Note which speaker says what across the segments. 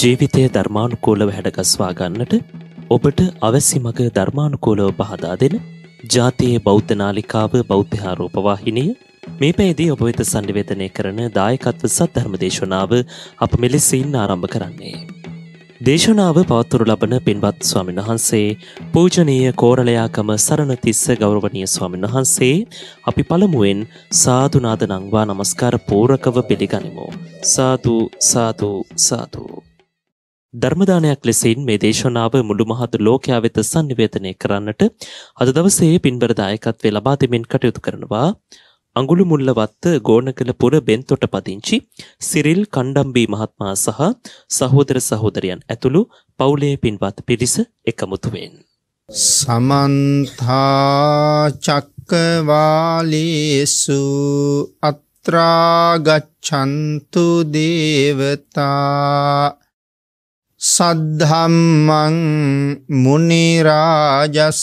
Speaker 1: ජීවිතය ධර්මානුකූලව හැඩගස්වා ගන්නට ඔබට අවැසි මග ධර්මානුකූලව පහදා දෙන ජාතියේ බෞද්ධනාලිකාව බෞද්ධහාරෝපවාහිනය මේ පැයිදී ඔබ වෙත සන්නිවේදනය කරන දායකත්ව සත් ධර්මදේශනාව අප මෙලෙසින් ආරම්භ කරන්නේ. දේශනාව පවත්තුරු ලබන පින්වත් ස්වාමන් වහන්සේ පූජනීය කෝරලයාකම සරණතිස්ස ගෞරවනය ස්වාමන් වහන්සේ අපි පළමුුවෙන් සාධනාද නංවා නමස්කාර පෝරකව පිළිගනිමු. සාධූ සාධූ සාධූ. ධර්මදානයක් ලෙසින් මේ දේශනාව මුළු මහත ලෝකයා වෙත සන්නිවේතනය කරන්නට අද දවසේ පින්බරදායකත්වේ ලබාතිමෙන් කටයුතු කරනවා අඟුළුමුල්ලවත්ත ගෝනකලපුර බෙන්තොට පදිංචි සිරිල් කණ්ඩම්බී මහත්මයා සහ සහෝදර සහෝදරයන් ඇතුළු පවුලේ පින්වත් පිරිස එකමුතු වෙන්. සමන්තා චක්කවාලේසු අත්‍රා ගච්ඡන්තු දේවතා සද්ධම්මං මුනි රාජස්ස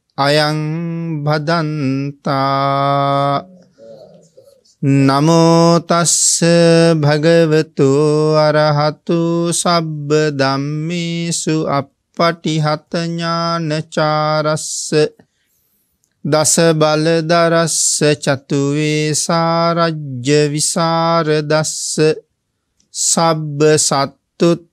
Speaker 1: අයං භදන්තා නමෝ තස්ස භගවතු අරහතු සබ්බ ධම්මේසු අප්පටිහත ඥානචාරස්ස දස බල දරස්ස චතු වේසාරජ්‍ය විසර දස්ස සබ්බ සත්තුත්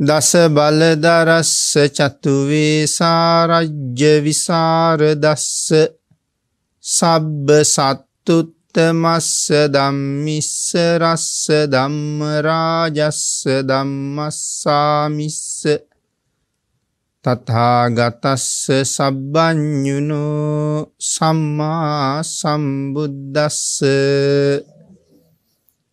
Speaker 1: දස බලදරස්ස චතුවේ සාරජ්‍ය විසාරදස්ස සබ්බ සත්තුත්තමස්ස දම්මිස්ස රස්ස දම්ම රාජස්ස දම්මස්සාමිස්ස තථාගතස්ස සබ්බඥුනෝ සම්මා සම්බුද්දස්ස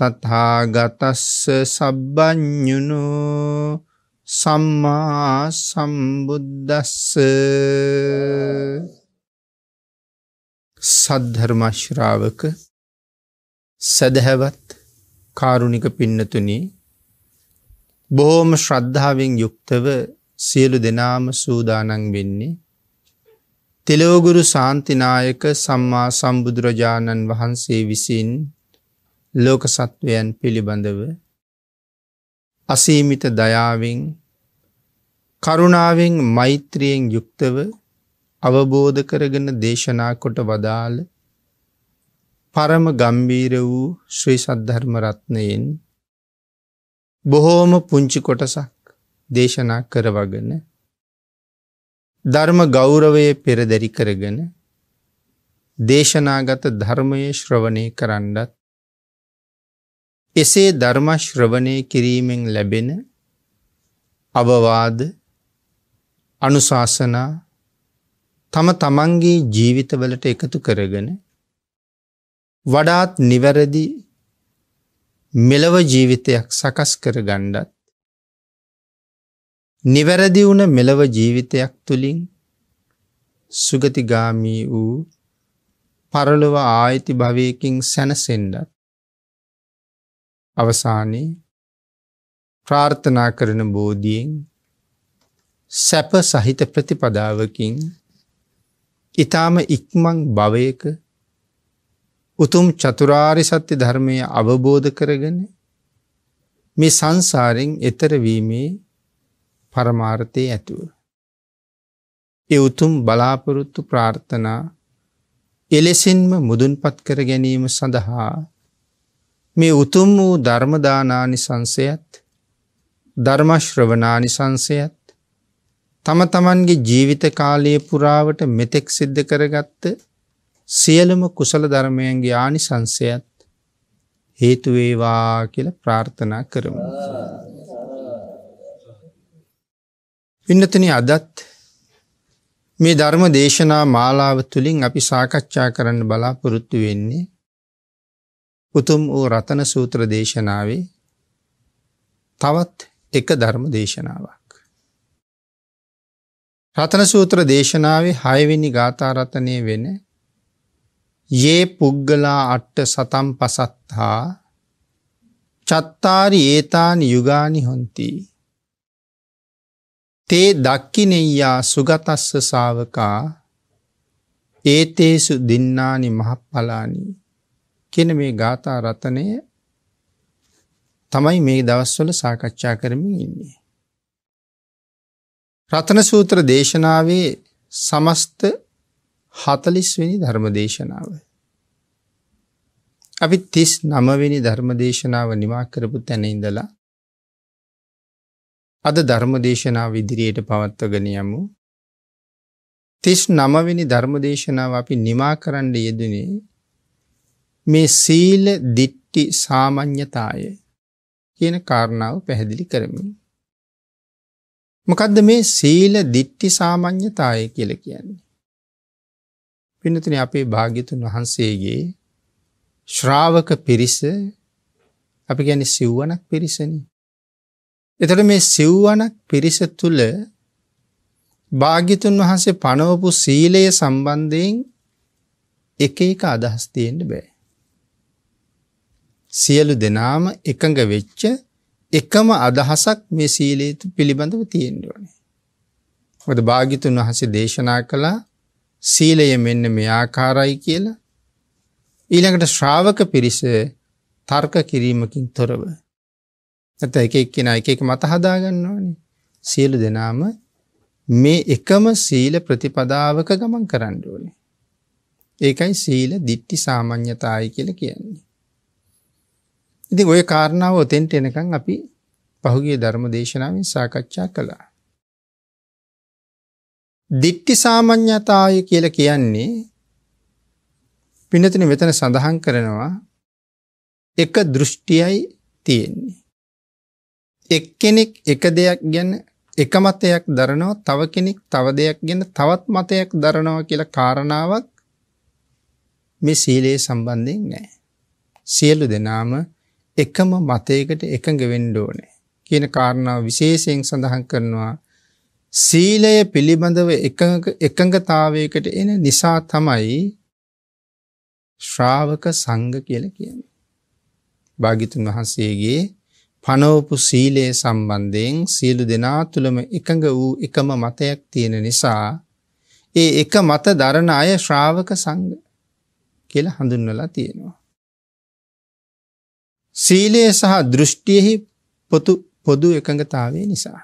Speaker 1: තථාගතස්ස සබ්බඤුනු සම්මා සම්බුද්දස්ස සද්ධර්ම ශ්‍රාවක සදහවත් කාරුණික පින්නතුනි බොහොම ශ්‍රද්ධාවෙන් යුක්තව සියලු දෙනාම සූදානන් වෙන්නේ තෙලෝගුරු සාන්තිනායක සම්මා සම්බුදුරජාණන් වහන්සේ විසින් ලෝක සත්වයන් පිළිබඳව අසීමිත දයාවෙන් කරුණාවෙන් මෛත්‍රියෙන් යුක්තව අවබෝධ කරගෙන දේශනා කොට වදාළ පරම ගම්බීර වූ ශ්‍රී සද්ධර්ම රත්නයෙන් බොහෝම පුංචි කොටසක් දේශනා කරවගෙන ධර්ම ගෞරවය පෙරදැරි කරගෙන දේශනාගත ධර්මයේ ශ්‍රවණය කරන්නත් එසේ ධර්මශ්‍රවනය කිරීමෙන් ලැබෙන අවවාද අනුශාසනා තම තමන්ගේ ජීවිතවලට එකතු කරගෙන වඩාත් නිවැරදි මෙලව ජීවිතයක් සකස් කර ගණ්ඩත් නිවැරදි වුණ මෙලව ජීවිතයක් තුළින් සුගතිගාමී වූ පරලොව ආයිති භවයකින් සැනසෙන්ඩත් අවසානයේ ප්‍රාර්ථනා කරන බෝධියෙන් සැප සහිත ප්‍රතිපදාවකින් ඊටාම ඉක්මන් භවයක උතුම් චතුරාරි සත්‍ය ධර්මය අවබෝධ කරගෙන මේ සංසාරෙන් එතර වීමේ පරමාර්ථය ඇතුව. ඒ උතුම් බලාපොරොත්තු ප්‍රාර්ථනා එලෙසින්ම මුදුන්පත් කර ගැනීම සඳහා මේ උතුම් වූ ධර්මදානානිසංසයත් ධර්මශ්‍රවනානිසංසයත් තම තමන්ගේ ජීවිත කාලය පුරාවට මෙතෙක් සිද්ධ කරගත්ත සියලම කුසල ධර්මයන්ගේ ආනිසංසයත් හේතුවේවා කියල ප්‍රාර්ථනා කරමු. ඉන්නතන අදත් මේ ධර්ම දේශනා මාලාව තුළින් අපි සාකච්ඡා කරන්න බලාපොරොත්තු වෙන්නේ උතුම් වූ රතන සූත්‍ර දේශනාවේ තවත් එක ධර්ම දේශනාවක්. රතන සූත්‍ර දේශනාවේ හයවෙනි ගාථාරතනය වෙන ඒ පුද්ගලා අට්ට සතම් පසත්හා චත්තාරි ඒතානි යුගානි හොන්ති. තේ දක්කිනෙයියා සුගතස්ස සාවකා ඒතේසු දින්නානි මහප්පලානී කියන මේ ගාථා රතනය තමයි මේ දවස්වල සාකච්ඡා කරමින් ඉන්නේ. රතන සූත්‍ර දේශනාවේ සමස්ත හතලිස්වෙනි ධර්ම දේශනාව. අපි තිස් නමවෙනි ධර්ම දේශනාව නිමා කරපු තැන ඉඳලා අද ධර්ම දේශනාව ඉදිරියට පවත්වගෙන යමු. තිස් නමවෙනි ධර්ම දේශනාව අපි නිමා කරන්න යෙදනේ මේ සීල දිට්ටි සාමඥ්‍යතාය කියන කාරණාව පැහැදිලි කරමින්. මොකදද මේ සීල දිට්ටි සාමඥ්‍යතාය කියල කියන්නේ. පිනතින අපේ භාගිතුන් වහන්සේගේ ශ්‍රාවක පිරිස අපි ගැන සිව්ුවනක් පිරිසන. එතට මේ සිව්ුවනක් පිරිස තුළ භාගිතුන් වහන්සේ පනවපු සීලය සම්බන්ධයෙන් එක එක අදහස් තියෙන්ට බෑ. සියලු දෙනාම එකඟ වෙච්ච එකම අදහසක් මේ සීලේ පිළිබඳව තියෙන්න ඕනේ. මොකද භාග්‍යතුන් වහන්සේ දේශනා කළා සීලය මෙන්න මේ ආකාරයි කියලා. ඊළඟට ශ්‍රාවක පිරිස තර්ක කිරීමකින් තොරව. නැත්නම් එක එක්කෙනා එක එක මත හදා ගන්නවනේ. සියලු දෙනාම මේ එකම සීල ප්‍රතිපදාවක ගමන් කරන්න ඕනේ. ඒකයි සීල දිට්ටි සාමාන්‍යතායි කියලා කියන්නේ. ඉතින් ওই කාරණාව ඔතෙන්ට එනකන් අපි පහුගිය ධර්ම දේශනාවෙන් සාකච්ඡා කළා. දිට්ටි සාමඤ්ඤතාය කියලා කියන්නේ පින්නතින මෙතන සඳහන් කරනවා එක දෘෂ්ටියයි තියෙන්නේ. එක්කෙනෙක් එක දෙයක් ගැන එක මතයක් දරනවා තව කෙනෙක් තව දෙයක් ගැන තවත් මතයක් දරනවා කියලා කාරණාවක් මේ සීලයේ සම්බන්ධයෙන් නැහැ. සියලු දෙනාම එකම මතයකට එකඟ වෙන්න ඕනේ කියන කාරණාව විශේෂයෙන් සඳහන් කරනවා සීලය පිළිබඳව එකඟතාවයකට එන නිසා තමයි ශ්‍රාවක සංඝ කියලා කියන්නේ. භාග්‍යතුන් වහන්සේගේ පනවපු සීලය සම්බන්ධයෙන් සියලු දෙනා තුළම එකඟ වූ එකම මතයක් තියෙන නිසා ඒ එක මත දරණ අය ශ්‍රාවක සංඝ කියලා හඳුන්වලා තියෙනවා. සීලයේ සහ දෘෂ්ටියෙහි පොතු පොදු එකඟතාවය නිසා.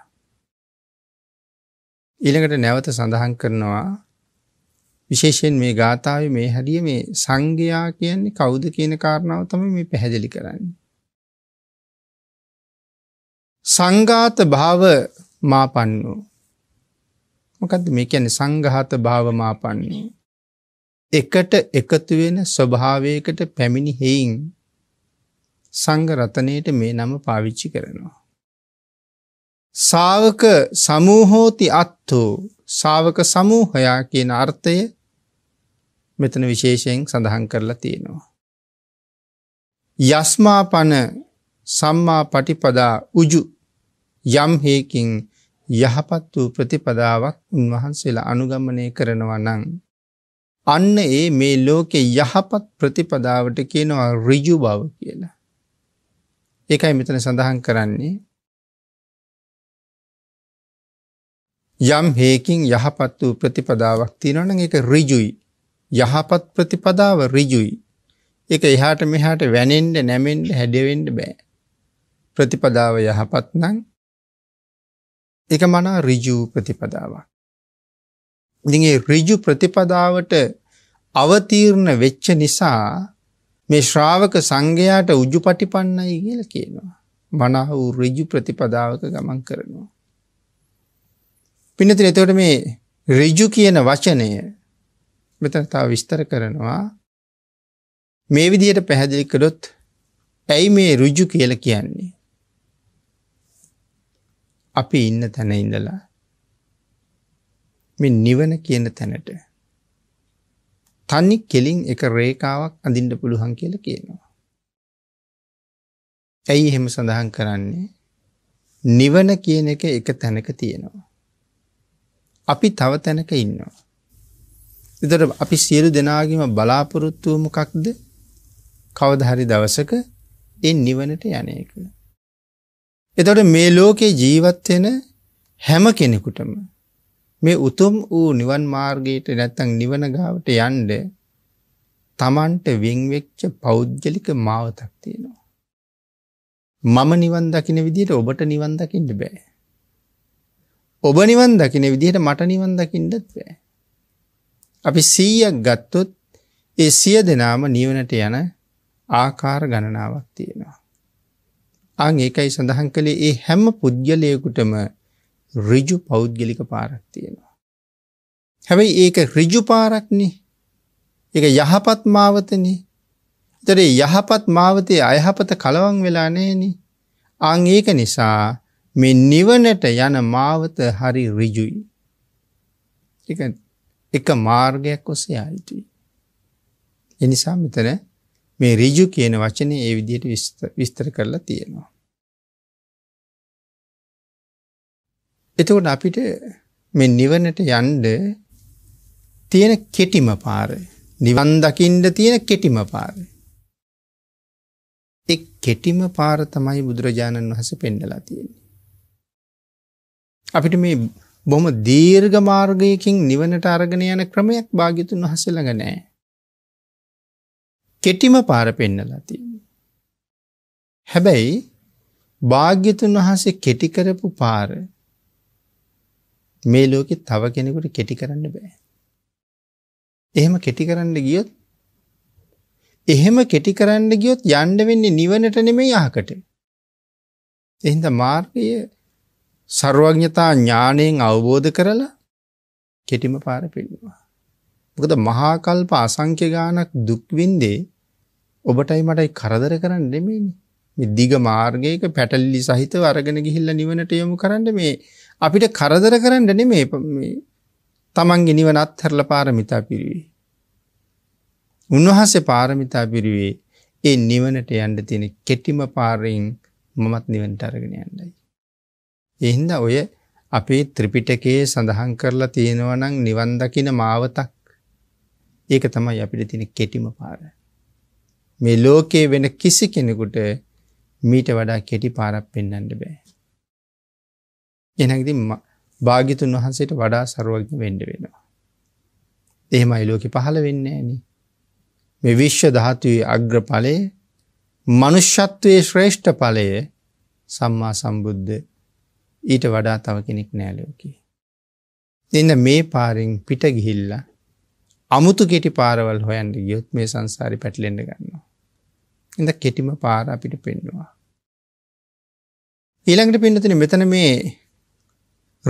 Speaker 1: ඊළඟට නැවත සඳහන් කරනවා විශේෂයෙන් මේ ගාථාව මේ හැඩිය මේ සංඝයා කියන්නේ කවුද කියන කාරණාව තමයි මේ පැහැදිලි කරන්නේ. සංඝාත භාව මාපන්නෝ මොකද්ද මේ කියන්නේ සංඝාත භාව මාපන්නෝ එකට එකතු වෙන ස්වභාවයකට පැමිණි හේයින් සංඝ රතනයට මේ නම පාවිච්චි කරනවා. සාවක සමූහෝති අත්හෝ සාවක සමූහයා කියන අර්ථය මෙතන විශේෂයෙන් සඳහන් කරලා තියෙනවා. යස්මාපන සම්මා පටිපදා උජු යම් හේකින් යහපත් වූ ප්‍රතිපදාවක් උන්වහන්සේලා අනුගමනය කරනවා නං. අන්න ඒ මේ ලෝකෙ යහපත් ප්‍රතිපදාවට කියනවා රිජු බව කියලා. ඒකයි මෙතන සඳහන් කරන්නේ යම් හේකින් යහපත් වූ ප්‍රතිපදාවක් තියෙනවන එක රිජුයි යහපත් ප්‍රතිපදාව රිජුයි එක එහාට මෙහාට වැනෙන්ඩ නැමෙන්ඩ හැඩවෙන්ඩ බෑ ප්‍රතිපදාව යහපත් නං එක මනා රිජූ ප්‍රතිපදාවක් දිගේ රිජු ප්‍රතිපදාවට අවතීරණ වෙච්ච නිසා මේ ශ්‍රාවක සංඝයාට උජු පටිපන්නයි කියල කියනවා. මනහු රජු ප්‍රතිපදාවක ගමන් කරනවා. පිනතින එතවට මේ රජු කියන වචනය මෙතතා විස්තර කරනවා මේ විදියට පැහැදිලි කළොත් ඇයි මේ රුජු කියල කියන්නේ. අපි ඉන්න තැන ඉඳලා මෙ නිවන කියන තැනට තනි කෙලින් එක රේකාවක් අඳින්න පුළුවන් කියල කියනවා. ඇයි එහෙම සඳහන් කරන්නේ නිවන කියන එක එක තැනක තියෙනවා. අපි තව තැනක ඉන්නවා. එතට අපි සියලු දෙනාගම බලාපොරොත්තුව මොකක්ද කවදහරි දවසක එ නිවනට යන එක. එතොට මේ ලෝකේ ජීවත්වෙන හැම කෙනෙකුටම මේ උතුම් වූ නිවන් මාර්ගයට නැත්තම් නිවන ගාවට යන්න තමන්ට වෙන්වෙච්ච පෞද්ගලික මාවතක් තියෙනවා. මම නිවන් දකින විදිහට ඔබට නිවන් දකින්න බෑ. ඔබ නිවන් දකින විදිහට මට නිවන් දකින්නත් බෑ. අපි 100ක් ගත්තොත් ඒ සිය දෙනාම නිවනට යන ආකාර ගණනාවක් තියෙනවා. අන් ඒකයි සඳහන් කළේ ඒ හැම පුද්ගලයෙකුටම ඍජු පෞද්ගලික පාරක් තියෙනවා. හැබැයි ඒක ඍජු පාරක්නේ. ඒක යහපත් මාවතනේ. ඒතරේ යහපත් මාවතේ අයහපත කලවම් වෙලා නැහෙනේ. ආන් ඒක නිසා මේ නිවනට යන මාවත හරි ඍජුයි. ඒක එක මාර්ගයක් ඔස්සේ ආйти. එනිසා මෙතන මේ ඍජු කියන වචනේ ඒ විදිහට විස්තර කරලා තියෙනවා. එතකොට අපිට මේ නිවනට යන්ඩ තියෙන කෙටිම පාර නිවන් දකිින්ඩ තියෙන කෙටිම පාර. එක් කෙටිම පාර තමයි බුදුරජාණන් වහස පෙන්ඩලා තියෙන්නේ. අපිට මේ බොම දීර්ග මාර්ගයකින් නිවනට අරගෙන යන ක්‍රමයක් භාගිතුන් වහසළඟ නෑ. කෙටිම පාර පෙන්නලති. හැබැයි භාග්‍යතුන් වහසේ කෙටිකරපු පාර මේ ලෝකෙ තව කෙනෙකුට කෙටි කරන්න බෑ. එහෙම කෙටි කරන්න ගියොත් එහෙම කෙටි කරන්න ගියොත් යන්න වෙන්නේ නිවනට නෙමෙයි අහකට. එහෙනම් මාර්ගය ਸਰවඥතා ඥාණයෙන් අවබෝධ කරලා කෙටිම පාර පෙන්වනවා. මොකද මහා කල්ප අසංඛ්‍ය ගානක් දුක් විඳේ ඔබටයි මටයි කරදර කරන්න නෙමෙයිනේ. මේ දිග මාර්ගයක පැටලිලි සහිතව අරගෙන ගිහිල්ලා නිවනට යොමු කරන්න මේ අපිට කරදර කරන්න නෙමේ තමන්ගේ නිවන අත්හැරලා පාරමිතා පිරිවේ. උන්වහන්සේ පාරමිතා පිරිවේ ඒ නිවනට යන්න තියෙන කෙටිම පාරයෙන් මමත් නිවනට අරගෙන යන්නයි. ඒ හින්දා ඔය අපේ ත්‍රිපිටකයේ සඳහන් කරලා තියෙනවා නම් නිවන් දකින මාවතක් ඒක තමයි අපිට තියෙන කෙටිම පාර. මේ ලෝකේ වෙන කිසි කෙනෙකුට මීට වඩා කෙටි පාරක් පෙන්වන්න බෑ. එනගති භාගිතුන් වහන්සේට වඩා සරුවක්ඥ වෙන්ඩ වෙනවා. එහෙමයි ලෝක පහළ වෙන්න ඇන. මෙ විශ්ව ධාතුවේ අග්‍රඵලය මනුෂ්‍යත්වයේ ශ්‍රේෂ්ඨ ඵලය සම්මා සම්බුද්ධ ඊට වඩා තව කෙනෙක් නෑලෝකී. එන්න මේ පාරෙන් පිට ගිහිල්ලා අමුතු කෙටි පාරවල් හොයන්ට ගියොත් මේ සංසාරි පැටලෙන්ඩ ගන්නවා. එඳ කෙටිම පාර අපිට පෙන්නවා. ඊළඟට පින්නතින මෙතන මේ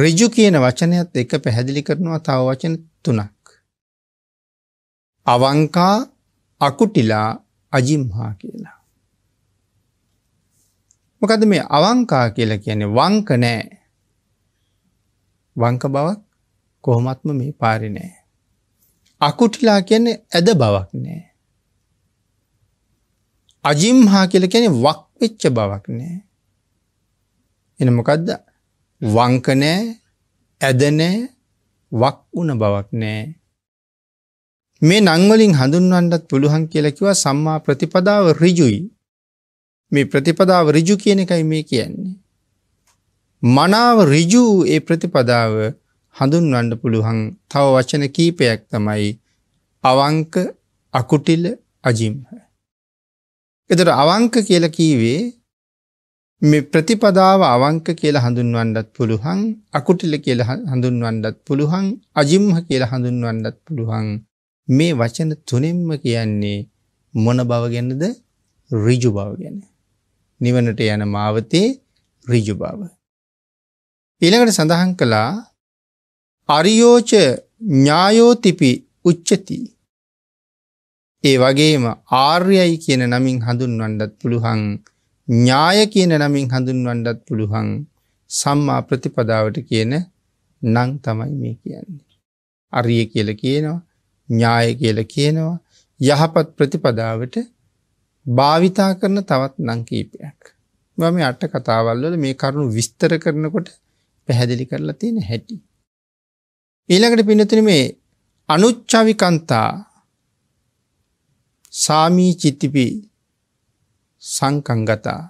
Speaker 1: ඍජු කියන වචනයත් එක පැහැදිලි කරනවා තව වචන තුනක්. අවංකා අකුටිලා අජිම්හා කියලා. මොකද මේ අවංකා කියලා කියන්නේ වංක නෑ. වංක බවක් කොහොමත්ම මේ පාරි නෑ. අකුටිලා කියන්නේ ඇද බවක් නෑ. අජිම්හා කියල කියන වක් වෙච්ච බවක් නෑ. එන මොකක්ද වංක නෑ ඇද නෑ වක් වුණ බවක් නෑ මේ නංවලින් හඳුන්වන්නත් පුළුවන් කියලකිව සම්මා ප්‍රතිපදාව රිජුයි මේ ප්‍රතිපදාව රිජු කියන එකයි මේ කියන්නේ. මනාව රිජූ ඒ ප්‍රතිපදාව හඳුන්වන්න පුළුවන් තව වචන කීපයක් තමයි අවංක අකුටිල අජිම්හ. එතට අවංක කියල කීවේ මේ ප්‍රතිපදාව අවංක කියලා හඳුන්වන්නත් පුළුවන් අකුටිල කියලා හඳුන්වන්නත් පුළුවන් අජිම්හ කියලා හඳුන්වන්නත් පුළුවන් මේ වචන තුනෙන්ම කියන්නේ මොන බව ගැනද ඍජු බව ගැන නිවනට යන මාවතේ ඍජු බව ඊළඟට සඳහන් කළා අරියෝච ඥායෝතිපි උච්චති ඒ වගේම ආර්යයි කියන නමින් හඳුන්වන්නත් පුළුවන් ඥාය කියන නමින් හඳුන්වන්නත් පුළුවන් සම්මා ප්‍රතිපදාවට කියන නං තමයි මේ කියන්නේ. අරිය කියල කියනවා ඥාය කියල කියනවා යහපත් ප්‍රතිපදාවට භාවිතා කරන තවත් නංකීපයක්. මම අට කතාවල්වල මේ කරුණු විස්තර කරනකොට පැහැදිලි කරලා තියෙන හැටි. ඊළඟට පිනතුන මේ අනුච්චවිකන්තා සාමී චිත්තිපී සංකංගතා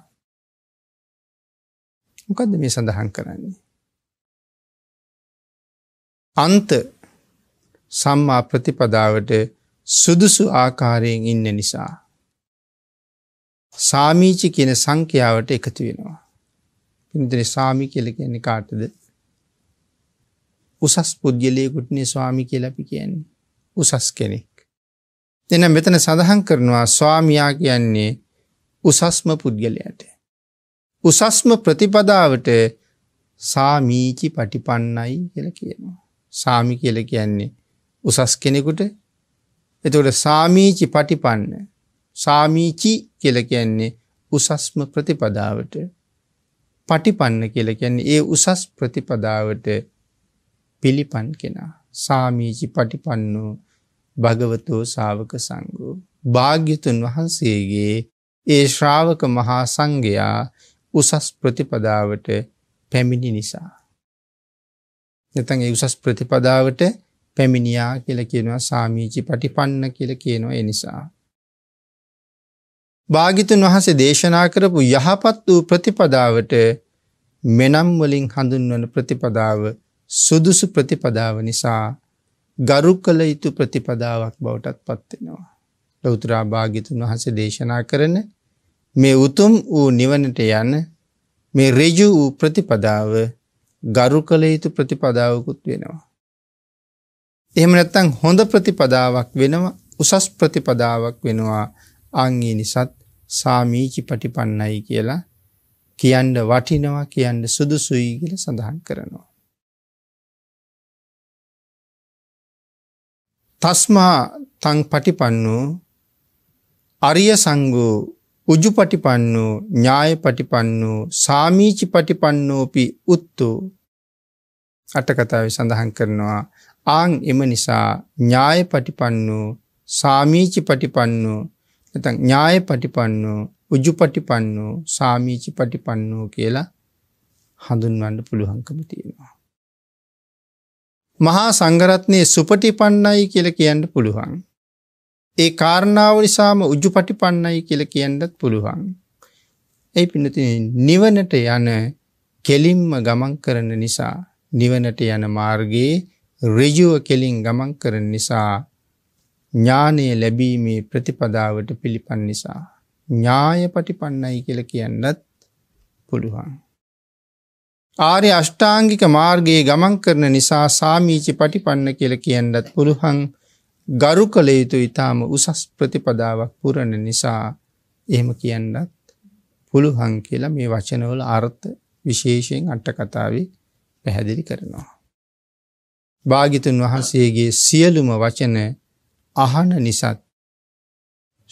Speaker 2: මොකක්ද මේ සඳහන් කරන්නේ.
Speaker 1: අන්ත සම්මා ප්‍රතිපදාවට සුදුසු ආකාරයෙන් ඉන්න නිසා. සාමීචි කියන සංඛ්‍යාවට එකතු වෙනවා. පින්දන සාමි කියල කියන්නේ කාටද. උසස් පුද්ගලයකුටනේ ස්වාමි කියලපි කියන්නේ උසස් කෙනෙක්. එන මෙතන සඳහන් කරනවා ස්වාමයා කියන්නේ උසස්ම පුද්ගලයට. උසස්ම ප්‍රතිපදාවට සාමීචි පටිපන්නයි කියල කියනවා. සාමි කියල කියන්නේ උසස් කෙනෙකුට එතකට සාමීචි පටිපන්න සාමීචි කියල කියන්නේ උසස්ම ප්‍රතිපදාවට පටිපන්න කියල කියන්නේ ඒ උසස් ප්‍රතිපදාවට පිළිපන් කෙනා සාමීචි පටිපන්නු භගවතෝ සාවක සංගෝ භාග්‍යතුන් වහන්සේගේ ඒ ශ්‍රාවක මහා සංඝයා උසස් ප්‍රතිපදාවට පැමිණි නිසා. නැතන් ඒ උසස් ප්‍රතිපදාවට පැමිණියා කියල කියනවා සාමීචි පටිපන්න කියල කියනවා එනිසා. භාගිතුන් වහසේ දේශනා කරපු යහපත් වූ ප්‍රතිපදාවට මෙනම් වලින් හඳුන්වන ප්‍රතිපදාව සුදුසු ප්‍රතිපදාව නිසා ගරු කළ යුතු ප්‍රතිපදාවක් බවටත් පත්වෙනවා. ලෞතුරා භාග්‍යතුන් වහන්සේ දේශනා කරන මේ උතුම් වූ නිවනට යන මේ රෙජු වූ ප්‍රතිපදාව ගරු කළ යුතු ප්‍රතිපදාවකුත් වෙනවා. එහෙම නැත්නම් හොඳ ප්‍රතිපදාවක් වෙනවා උසස් ප්‍රතිපදාවක් වෙනවා ආංගී නිසත් සාමීචි පටිපන්නයි කියලා කියන්න වටිනවා කියන්න සුදුසුයි කියලා සඳහන් කරනවා. තස්මා තං පටිපන්නෝ අරිය සංගෝ උජුපටිපන්නෝ ඥාය පටිපන්නෝ සාමීචි පටිපන්නෝපි උත්තෝ අටකතාව සඳහන් කරනවා ආං එම නිසා ඥාය පටිපන්නෝ සාමීචි පටිපන්නෝ එත ඥාය පටිපන්නෝ උජු පටිපන්නෝ සාමීචි පටිපන්නෝ කියලා හඳුන්වන්න පුළුවන්කම තියෙනවා. මහා සංගරත්නය සුපටිපන්නයි කියල කියන්න පුළුවන්. ඒ කාරණාව නිසාම උජුපටිපන්නයි කියලා කියන්නත් පුළුවන්. ඒ පින්නතින් නිවනට යන කෙලින්ම ගමන් කරන නිසා නිවනට යන මාර්ගයේ ඍජුව කෙලින් ගමන් කරන නිසා ඥානය ලැබීමේ ප්‍රතිපදාවට පිළිපන් නිසා ඥායපටිපන්නයි කියලා කියන්නත් පුළුවන්. ආර්ය අෂ්ටාංගික මාර්ගයේ ගමන් කරන නිසා සාමීචි පටිපන්න කියලා කියන්නත් පුළුවන්. ගරු කළ යුතු ඉතාම උසස් ප්‍රතිපදාවක් පුරණ නිසා එහෙම කියන්නත් පුළුහන් කියලා මේ වචනවල අර්ථ විශේෂයෙන් අට්ටකතාව පැහැදිලි කරනවා. භාගිතුන් වහන්සේගේ සියලුම වචන අහන නිසත්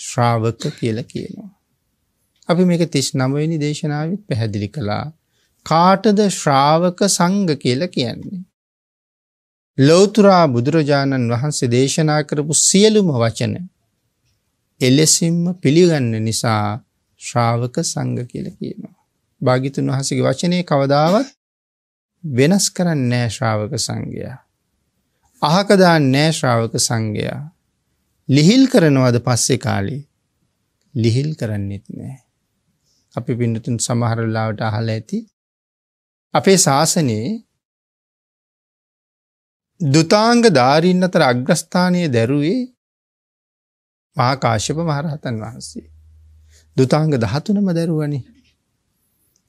Speaker 1: ශ්‍රාවක කියල කියනවා. අපි මේක තිස් නමවෙනි දේශනාවත් පැහැදිලි කළා කාටද ශ්‍රාවක සංග කියල කියන්නේ. ලෝතුරා බුදුරජාණන් වහන්සේ දේශනා කරපු සියලුම වචන එලෙසින්ම පිළිගන්න නිසා ශ්‍රාවක සංඝ කියලා කියනවා. භාග්‍යතුන් වහන්සේගේ වචනේ කවදාවත් වෙනස් කරන්නේ නැහැ ශ්‍රාවක සංඝයා. අහක දාන්නේ ශ්‍රාවක සංඝයා. ලිහිල් කරනවද පස්සේ කාලේ? ලිහිල් කරන්නේත් නැහැ. අපි පින්නතුන් සමහර වෙලාවට අහලා ඇති අපේ ශාසනයේ දුතාංග ධාරීන් අතර අග්‍රස්ථානය දැරුවේ මහාකාශ්‍යප මහරහතන් වහන්සේ. දුතාංග දහතුනම දැරුවනි.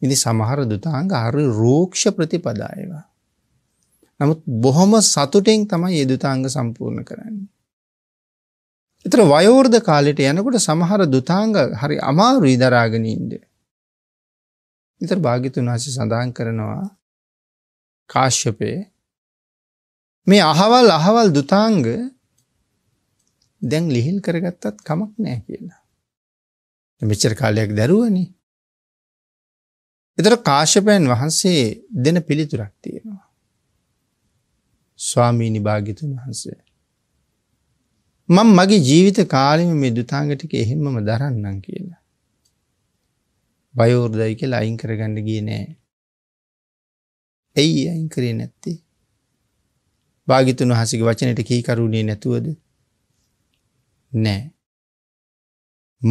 Speaker 1: ඉනි සමහර දුතාංග හරි රෝක්ෂ ප්‍රතිපදායවා. නමුත් බොහොම සතුටෙන් තමයි ඒ දුතාංග සම්පූර්ණ කරන්නේ. එතර වයෝර්ධ කාලෙට යනකොට සමහර දුතාංග හරි අමාරු ඉදරාගෙනීන්ද. ඉතර භාගිතුන් වහස සඳහන් කරනවා කාශ්‍යපය මේ අහවල් අහවල් දුතාංග දැන් ලිහිල් කරගත්තත් කමක් නෑ කියලා. මෙච්චර කාලයක් දැරුවනි. එතර කාශපයන් වහන්සේ දෙන පිළිතුරක් තියෙනවා. ස්වාමීනි භාගිතුන් වහන්සේ. මං මගේ ජීවිත කාලිම මේ දුතාංගටික එහෙම්මම දරන්නම් කියලා. බයෝර්දයි කියලා අයින් කරගන්න ගිය නෑ. ඇයි අයින් කරේ නැත්තේ භාගිතුන් වහසික වචනයට කීකරුණේ නැතුවද නෑ.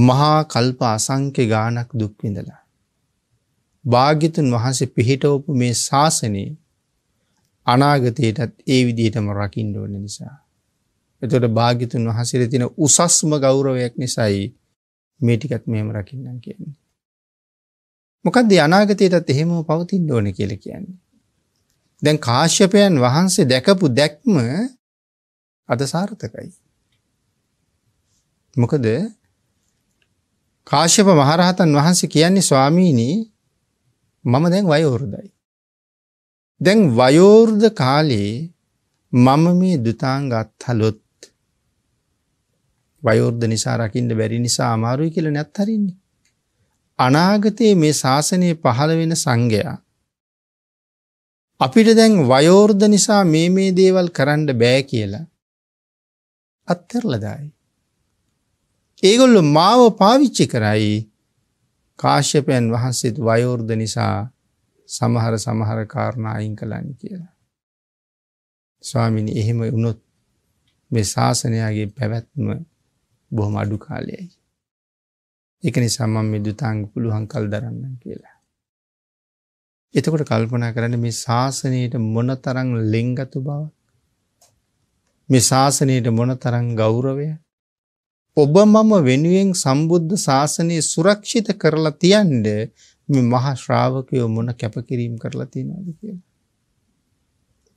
Speaker 1: මහා කල්ප අසංක්‍ය ගානක් දුක්විඳලා. භාගිතුන් වහන්සේ පිහිටවපු මේ ශාසනයේ අනාගතයටත් ඒ විදිහටම රකිින්ඩ ඕන නිසා. එතොට භාගිතුන් වහසිර තින උසස්ම ගෞරවයක් නිසයි මේටිකත් මෙම රකින්නම් කියන්නේ. මොකක්ද අනාගතයටත් එහෙම පවතින් ඕන කියල කියන්නේ. දැන් කාශ්‍යපයන් වහන්සේ දැකපු දැක්ම අද සාර්ථකයි. මොකද කාශ්‍යප මහරහතන් වහන්සේ කියන්නේ ස්වාමීනී මම දැන් වයෝරුදයි. දැන් වයෝර්ධ කාලයේ මම මේ දුතාංග අත්හලොත් වයෝර්ධ නිසා රකිින්ට බැරි නිසා අමාරුයි කියල නැත්හරන්නේ. අනාගතයේ මේ ශාසනය පහළ වෙන සංඝයා අපිට දැන් වයෝර්ධ නිසා මේ මේ දේවල් කරන්න බෑ කියලා අත්තරලදායි. ඒගොල්ලු මාව පාවිච්චි කරයි කාශ්‍යපයන් වහන්සේත් වයෝර්ධ නිසා සමහර සමහර කාරණායින් කලන්න කියලා. ස්වාමිනි එහෙම වුණොත් මේ ශාසනයාගේ පැවැත්ම බොහොම අඩු කාලයයි. එක නිසා මම මේ දුතාංග පුළුවන් කල් දරන්න කියලා. එතකොට කල්පනා කරන්න මේ ශාසනයට මොනතරං ලෙංගතු බව මේ ශාසනයට මොනතරං ගෞරවය ඔබ මම වෙනුවෙන් සම්බුද්ධ ශාසනය සුරක්ෂිත කරලා තියන්ඩ මේ මහා ශ්‍රාවකයෝ මොන කැපකිරීම් කරලා තියෙනද කියලා.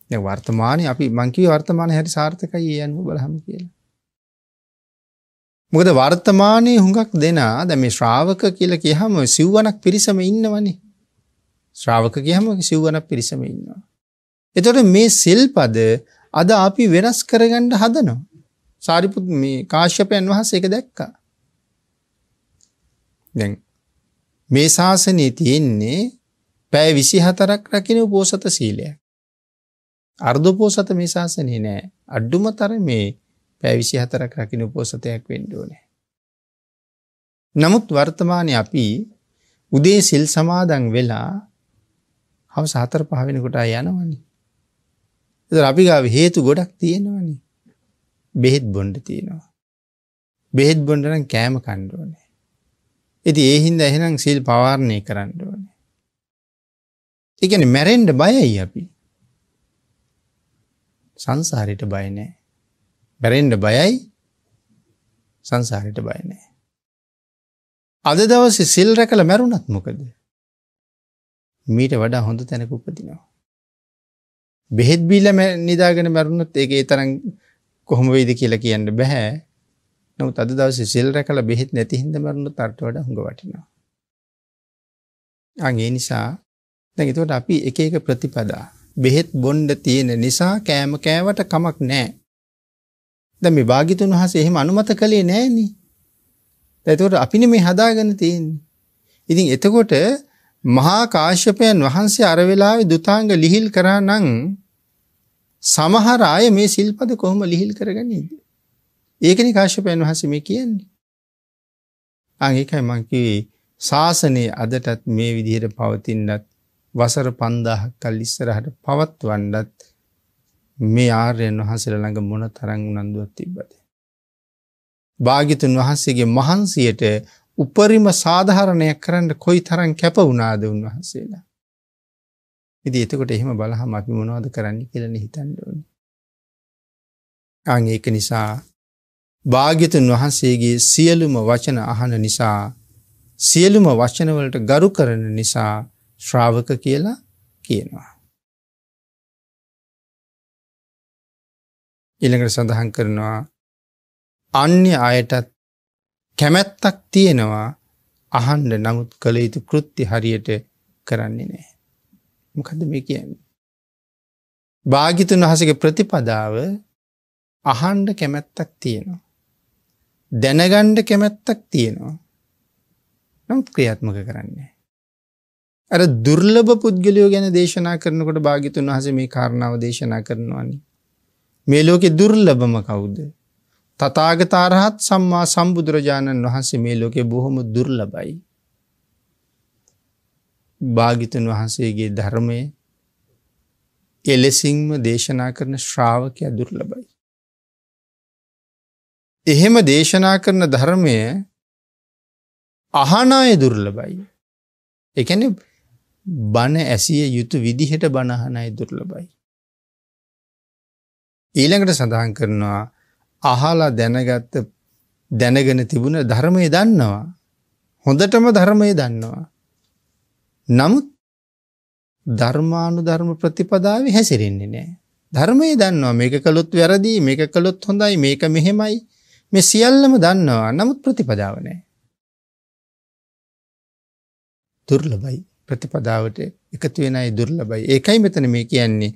Speaker 1: දැන් වර්තමානයේ අපි මං කිව්වේ වර්තමානයේ හරි සාර්ථකයි යන්න බලහම කියලා. මොකද වර්තමානයේ හුඟක් දෙනා දැන් මේ ශ්‍රාවක කියලා කියහම සිව්වණක් පිරිසම ඉන්නවනේ. ශ්‍රාවක කියහම සිව්වනක් පිරිසම ඉන්නවා. එතොට මේ සිල්පද අද අපි වෙනස් කරගණ්ඩ හදනවා. සාරිපුත් මේ කාශ්‍යපයන් වහස එක දැක්කා. දැ මේ ශාසනය තියෙන්නේ පැෑ විසි හතරක් රකින පෝසත සීලය. අර්ධපෝසත මේ ශාසනය නෑ අඩ්ඩුම තර මේ පැවිසි හතරක් රකින පෝසතයක් වෙන්ඩෝනෑ. නමුත් වර්තමානය අපි උදේ සිල් සමාදන් වෙලා හවස හතර පහවෙන කොටා යනවනි. එ අපිගාව හේතු ගොඩක් තියෙනවනි. බෙහෙත් බොන්්ඩ තියෙනවා. බෙහෙත් බොන්ඩනම් කෑම කණ්ඩුවනේ. ඇති ඒහින්ද එහෙනම් සිල් පවාරණය කරන්න ඕනේ. එකන මැරෙන්ඩ බයයි අපි. සංසාරිට බයනෑ. බැරෙන්ඩ බයයි සංසාරිට බයනෑ. අද දවස සිල්ර කළ මැරුණත් මොකද. මීට වඩා හොඳ තැනක උපදිනවා. බෙහෙත් බීල නිදාගෙන මැරුණොත් ඒක ඒ තරම් කොහොම වෙයිද කියලා කියන්න බෑ. නමුත් අද දවසේ සෙල් රැකලා බෙහෙත් නැති හින්දා මැරුණොත් අරට වඩා හොඟ වටිනවා. අන් ඒ නිසා දැන් එතකොට අපි එක එක ප්‍රතිපදා බෙහෙත් බොණ්ඩ තියෙන නිසා කෑම කෑවට කමක් නැහැ. දැන් මේ භාග්‍යතුන් වහන්සේ එහෙම අනුමත කළේ නැහෙනි. එතකොට අපිනේ මේ හදාගෙන තියෙන්නේ. ඉතින් එතකොට මහා කාශ්‍යපයන් වහන්සේ අර වෙලාවේ දුතාංග ලිහිල් කරා නම් සමහර අය මේ සිල්පද කොහොම ලිහිල් කරගන්නේද? ඒකනේ කාශ්‍යපයන් වහන්සේ මේ කියන්නේ. අන් ඒකයි මං කිව්වේ ශාසනයේ අදටත් මේ විදිහට පවතිනවත් වසර 5000ක් කල් ඉස්සරහට පවත්වන්නත් මේ ආර්යයන් වහන්සේලා ළඟ මොන තරම් උනන්දුවක් තිබ්බද? භාග්‍යතුන් වහන්සේගේ මහන්සියට උපරිම සාධාරණයක් කරන්න කොයි තරම් කැප වුණාද උන්වහන්සේලා. ඉතින් එතකොට එහෙම බලහම අපි මොනවද කරන්න කියලා හිතන්න ඕනේ. ආන් ඒක නිසා භාග්‍යතුන් වහන්සේගේ සියලුම වචන අහන නිසා සියලුම වචනවලට ගරු කරන නිසා ශ්‍රාවක කියලා කියනවා. ඊළඟට සඳහන් කරනවා අන්‍ය අයටත් කැමැත්තක් තියෙනවා අහන්ඩ නමුත් කළ යුතු කෘත්ති හරියට කරන්නේ නෑ. මොකද මේ කියන්න. භාගිතුන් වහසගේ ප්‍රතිපදාව අහන්ඩ කැමැත්තක් තියෙනවා. දැනගණ්ඩ කැමැත්තක් තියෙනවා. නමුත් ක්‍රියාත්මක කරන්නේ. ඇර දුර්ලභ පුද්ගලයෝ ගැන දේශනා කරනකොට භාගිතුන් වහස මේ කාරණාව දේශනා කරනවානි. මේ ලෝකෙ දුර්ලභම කවුද තතාගතාරහත් සම්මා සම්බුදුරජාණන් වහන්සේ මේ ලෝකෙ බොහොම දුර්ලබයි. භාගිතන් වහන්සේගේ ධර්මය එලෙසිංම දේශනා කරන ශ්‍රාවකය දුර්ලබයි. එහෙම දේශනා කරන ධර්මය අහනාය දුර්ලබයි. එකන බණ ඇසිය යුතු විදිහට බණහනයි දුර්ලබයි. ඊළඟට සඳහන් කරනවා අහලා දැනගත්ත දැනගෙන තිබුණ ධර්මය දන්නවා. හොඳටම ධර්මය දන්නවා. නමුත් ධර්මානු ධර්ම ප්‍රතිපදාව හැසිරෙන්නේ නෑ. ධර්මය දන්නවා මේක කළොත් වැරදි මේක කළොත් හොඳයි මේක මෙහෙමයි මේ සියල්ලම දන්නවා නමුත් ප්‍රතිපදාව නෑ. දුර්ලභයි ප්‍රතිපදාවට එකතු වෙන අය දුර්ලභයි. ඒකයි මෙතන මේ කියන්නේ.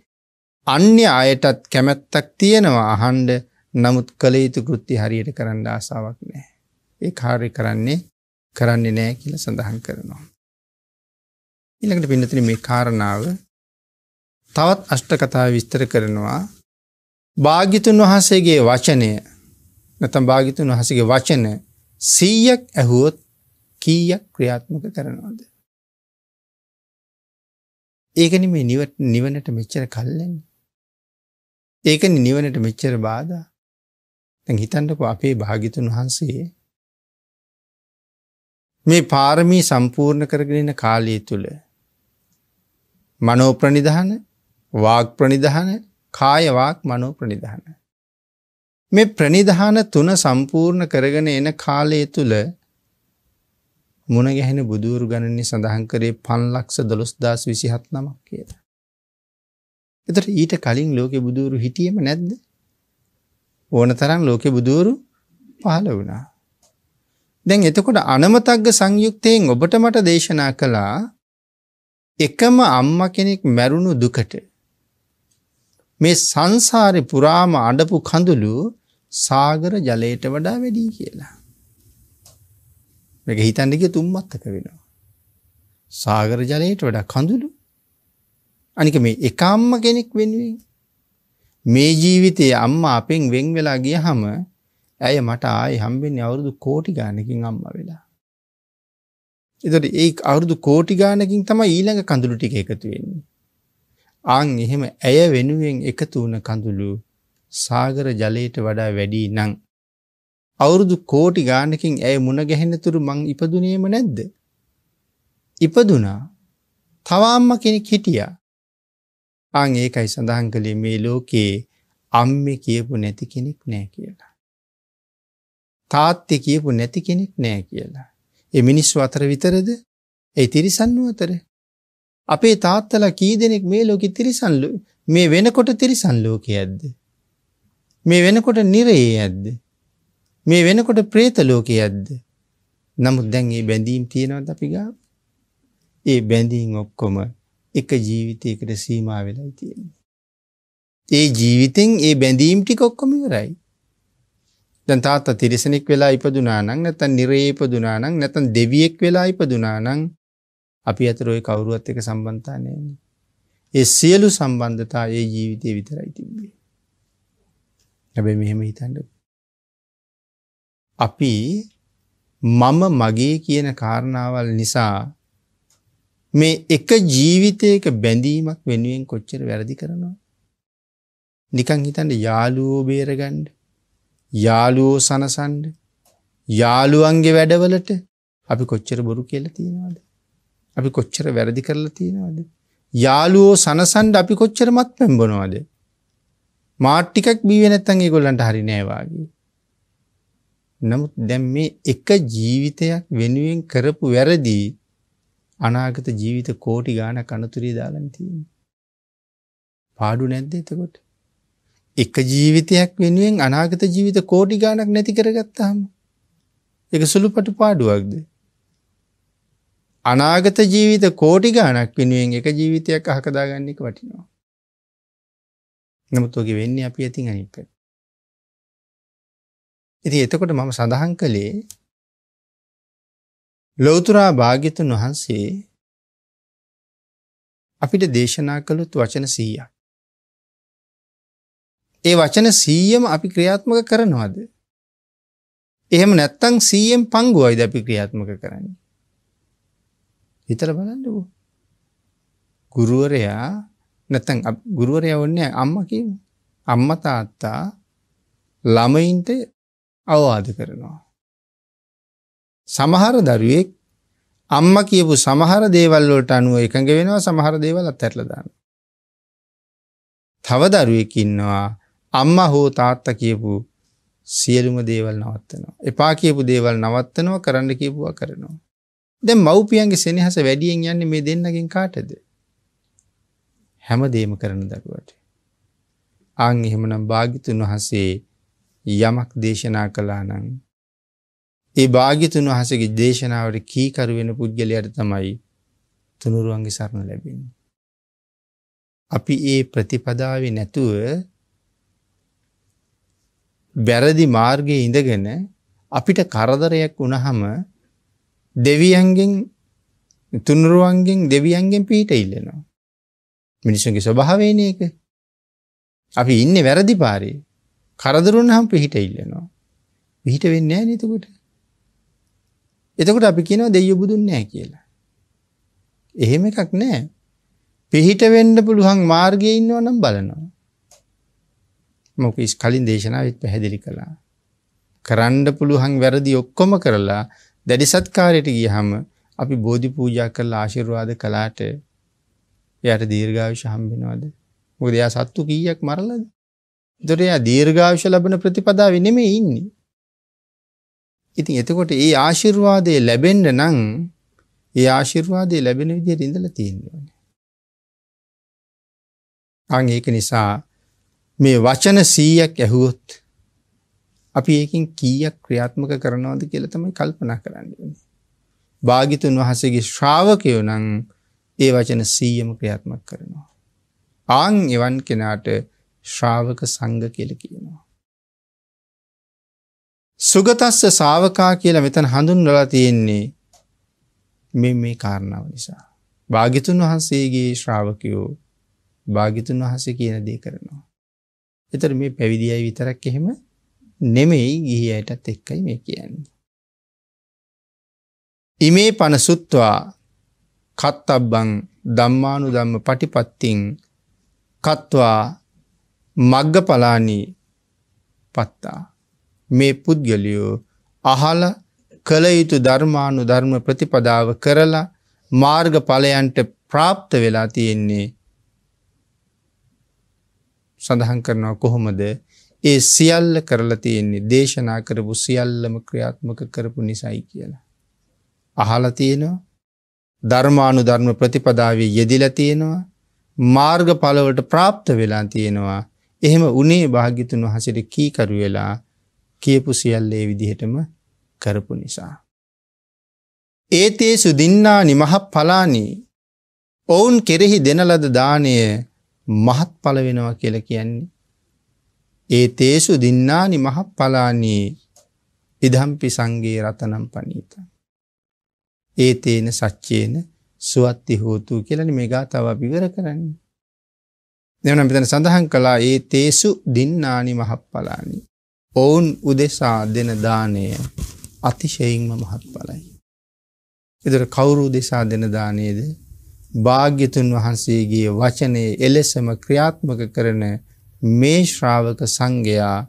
Speaker 1: අන්‍ය අයටත් කැමැත්තක් තියෙනවා අහන්න නමුත් කළ යුතු කෘත්ති හරියට කරන්න ආසාාවක් නෑ. ඒ කාර්ය කරන්නේ කරන්නේ නෑ කියල සඳහන් කරනවා. ඉළඟට පිනතින මේ කාරණාව තවත් අෂ්ටකතා විස්තර කරනවා භාගිතුන් වහන්සේගේ වචනය නැතම් භාගිතුන් වහසගේ වචන සීයක් ඇහුවොත් කීයක් ක්‍රියාත්මක කරනවාද. ඒකන මේ නිවට නිවනට මෙච්චර කල්ලෙන් ඒකන නිවනට මෙච්චර බාධා දැන් හිතන්නකො අපේ භාගිතුන් වහන්සේ මේ පාරමී සම්පූර්ණ කරගෙනන කාලය තුළ මනෝ ප්‍රනිධාන වාග් ප්‍රනිධාන කායවාක් මනෝ ප්‍රනිධාන. මේ ප්‍රනිධාන තුන සම්පූර්ණ කරගෙන එන කාලය තුළ මුණගැහෙන බුදුරු ගණන්නේ සඳහන් කරේ පන්ලක්ෂ දොළොස්දස් විසිහත් නමක් කියලා. එතට ඊට කලින් ලෝකෙ බුදුරු හිටියම නැද්ද ඕන තරම් ලෝකෙ බුදුවරු පහළ වුණා. දැන් එතකොට අනමතග්ග සංයුක්තයෙන් ඔබට මට දේශනා කළා එකම අම්ම කෙනෙක් මැරුණු දුකට මේ සංසාරි පුරාම අඩපු කඳුළු සාගර ජලයට වඩා වැඩී කියලා. මේක හිතන්නක තුම්මත්තක වෙනවා. සාගර ජලයට වඩා කඳුළු අනික මේ එකම්ම කෙනෙක් වෙනුවෙන් මේ ජීවිතයේ අම්මා අපෙන් වෙන් වෙලා ගියහම ඇය මට ආයේ හම්බෙන්නේ අවුරුදු කෝටි ගාණකින් අම්මා වෙලා. එතකොට ඒ අවුරුදු කෝටි ගාණකින් තමයි ඊළඟ කඳුළු ටික එකතු වෙන්නේ. ආන් එහෙම ඇය වෙනුවෙන් එකතු වුණ කඳුළු සාගර ජලයට වඩා වැඩි නම් අවුරුදු කෝටි ගාණකින් ඇය මුණ ගැහෙනතුරු මං ඉපදුනේම නැද්ද? ඉපදුනා. තව අම්මා කෙනෙක් හිටියා. අං ඒකයි සඳහන් කළේ මේ ලෝකයේ අම්ම කියපු නැති කෙනෙක් නෑ කියලා. තාත්්‍ය කියපු නැති කෙනෙක් නෑ කියලා. එ මිනිස්සු අතර විතරද ඒ තිරිසන්නුව අතර. අපේ තාත්තලා කී දෙනෙක් මේ ලෝකෙ තිරිසන්ලු මේ වෙනකොට තිරිසන් ලෝකෙ ඇද්ද. මේ වෙනකොට නිරයේ ඇද්ද. මේ වෙනකොට ප්‍රේත ලෝකෙ ඇද්ද. නමුත් දැන් ඒ බැඳීම් තියෙනවද අපි ගා ඒ බැඳීම් ඔක්කොම එක ජීවිතයකට සීමා වෙලයි තියෙන්නේ. ඒ ජීවිතෙන් ඒ බැඳීම් ටික ඔක්කොම ඉවරයි. දැන් තාත්තා තිරිසනෙක් වෙලා ඉපදුනා නම් නැත්නම් නිරේ ඉපදුනා නම් නැත්නම් දෙවියෙක් වෙලා ඉපදුනා නම් අපි අතර ওই කවුරුවත් එක්ක සම්බන්ධතා නැහැ. ඒ සියලු සම්බන්ධතා ඒ ජීවිතේ විතරයි තිබ්බේ. හැබැයි මෙහෙම හිතන්න. අපි මම මගේ කියන කාරණාවල් නිසා මේ එක ජීවිතයක බැඳීමක් වෙනුවෙන් කොච්චර වැරදි කරනවා. නිකං හිතන්ට යාලුවෝ බේරගණ්ඩ යාලුවෝ සනසන්ඩ යාළුවන්ගේ වැඩවලට අපි කොච්චර බොරු කියලා තියෙනවාද. අපි කොච්චර වැරදි කරලා තියෙනවාද. යාලුවෝ සනසන්ඩ අපි කොච්චර මත් පැම්බනවාද. මාට්ටිකක් බීවනැත්තන්ගේ ගොල්ලන්ට හරි නෑවාගේ. නමුත් දැම් මේ එක ජීවිතයක් වෙනුවෙන් කරපු වැරදිී අනාගත ජීවිත කෝටි ගානක් අනතුරේ දාලන තියෙන. පාඩු නැද්ද එතකොට. එක ජීවිතයක් වෙනුවෙන් අනාගත ජීවිත කෝටි ගානක් නැති කරගත්තාම. එක සුළුපටු පාඩුවක්ද. අනාගත ජීවිත කෝටි ගානක් වෙනුවෙන් එක ජීවිතයක් අහකදාගන්නෙක වටිනවා. නමුත් ඔගේ වෙන්නේ අපි ඇතින් අනික්ක. ඉති එතකොට මම සඳහන්
Speaker 2: කළේ ලොවතුරා භාගිතුන් වහන්සේ අපිට දේශනා කළුත් වචන සීය.
Speaker 1: ඒ වචන සීයම අපි ක්‍රියාත්මක කරනවාද. එහෙම නැත්තං සීයෙන් පංගුවයිද අපි ක්‍රියාත්මක කරන්නේ. හිතර බලන්න වූ. ගුරුවරයා නැතැන් ගුරුවරය ඔන්නේ අම්මකින් අම්ම තාත්තා ළමයින්ට අවවාද කරනවා. සමහර දරුවෙක් අම්ම කියපු සමහර දේවල්වලට අනුව එකඟ වෙනවා සමහර දේවලත් ඇරලදාන්න. තව දරුවෙක් ඉන්නවා අම්ම හෝ තාත්තා කියපු සියලුම දේවල් නවත්තනවා. එපා කියපු දේවල් නවත්තනවා කරන්න කියපුවා කරනවා. දැ මව්පියන්ගේ සෙනහස වැඩියෙන් යන්න මේ දෙන්නගින් කාටද. හැම දේම කරන දරුවට. ආං එහෙමනම් භාගිතුන් වහසේ යමක් දේශනා කලා නං ඒ භාගිතුන් වහසගේ දේශනාවට කීකරුවෙන පුද්ගලයට තමයි තුනුරුවන්ගේ සරණ ලැබින්. අපි ඒ ප්‍රතිපදාව නැතුව බැරදි මාර්ගය ඉඳගෙන අපිට කරදරයක් වනහම දෙවියන්ගෙන් තුනුරුවන්ගෙන් දෙවියන්ගෙන් පීට ඉල්ලෙනවා. මිනිසුන්ගේ ස්වභාවේන එක අපි ඉන්න වැරදි පාරේ කරදරුන් හම් පිහිට ඉල්ලනවා. පිහිට වෙන්නේ නෑ නතකොට එතකොට අපි කියනවා දෙයියෝ බුදුන් නැහැ කියලා. එහෙම එකක් නැහැ. පිහිට වෙන්න පුළුවන් මාර්ගයේ ඉන්නවා නම් බලනවා. මොකද කලින් දේශනාවෙත් පැහැදිලි කළා. කරන්න පුළුවන් වැරදි ඔක්කොම කරලා දැඩි සත්කාරයට ගියහම අපි බෝධි පූජා කරලා ආශිර්වාද කළාට එයාට දීර්ඝායුෂ හම්බෙනවද? මොකද එයා සත්තු කීයක් මරලාද? ඒතර එයා දීර්ඝායුෂ ලැබෙන ප්‍රතිපදාවේ නෙමෙයි ඉන්නේ. ඉතින් එතකොට ඒ ආශිර්වාදය ලැබෙන්න නම් ඒ ආශිර්වාදය ලැබෙන විදිහට ඉඳලා තියෙන්න ඕනේ. අන් ඒක නිසා මේ වචන 100ක් ඇහුවොත් අපි ඒකෙන් කීයක් ක්‍රියාත්මක කරනවද කියලා තමයි කල්පනා කරන්න ඕනේ. භාගිතුන් වහන්සේගේ ශ්‍රාවකයෝ නම් ඒ වචන 100ම ක්‍රියාත්මක කරනවා. ආන් එවන් කෙනාට ශ්‍රාවක සංඝ කියලා කියනවා. සුගතස්ස සාාවකා කියලා මෙතන හඳුන්වලා තියෙන්නේ මෙ මේ කාරණාව නිසා. භාගිතුන් වහන්සේගේ ශ්‍රාවකයෝ භාගිතුන් වහසේ කියන දේ කරනවා. එතර මේ පැවිදියි විතරක් එහෙම නෙමෙයි ගිහි අයටත් එක්කයි මේ කියන්නේ. ඉමේ පනසුත්වා කත්තබ්බං දම්මානු දම්ම පටිපත්තිං කත්වා මග්ග පලානී පත්තා. මේ පුද්ගලියෝ අහල කළ යුතු ධර්මානු ධර්ම ප්‍රතිපදාව කරලා මාර්ග පලයන්ට ප්‍රාප්ත වෙලා තියෙන්නේ සඳහන් කරනවා කොහොමද ඒ සියල්ල කරලා තියෙන්නේ දේශනා කරපු සියල්ලම ක්‍රියාත්මක කරපු නිසයි කියලා. අහලා තියෙනවා ධර්මානු ධර්ම ප්‍රතිපදාවේ යෙදිලා තියෙනවා මාර්ග පලවට ප්‍රාප්ත වෙලා තියෙනවා එහෙම උනේ භාගිතුන් වහසට කීකරු වෙලා කියපු සියල්ලේ විදිහටම කරපු නිසා. ඒතේ සුදින්නා නිමහ පලානී ඔවුන් කෙරෙහි දෙනලද දානය මහත් පල වෙනවා කියල කියන්නේ. ඒ තේසු දින්නානි මහ පලානී ඉදම්පි සංගේ රතනම් පනීත. ඒ තේන සච්චේන සුවත්ති හෝතු කියලනි මෙගා තව විවර කරන්න. දෙවන පිතන සඳහන් කලා ඒ තේසු දින්නානි මහප්පලානි. ඔවුන් උදෙසා දෙන දානය අතිශයින්ම මහත්ඵලයි. එදර කවුරු දෙසා දෙන දානයේද භාග්‍යතුන් වහන්සේගේ වචනය එලෙසම ක්‍රියාත්මක කරන මේ ශ්‍රාවක සංඝයා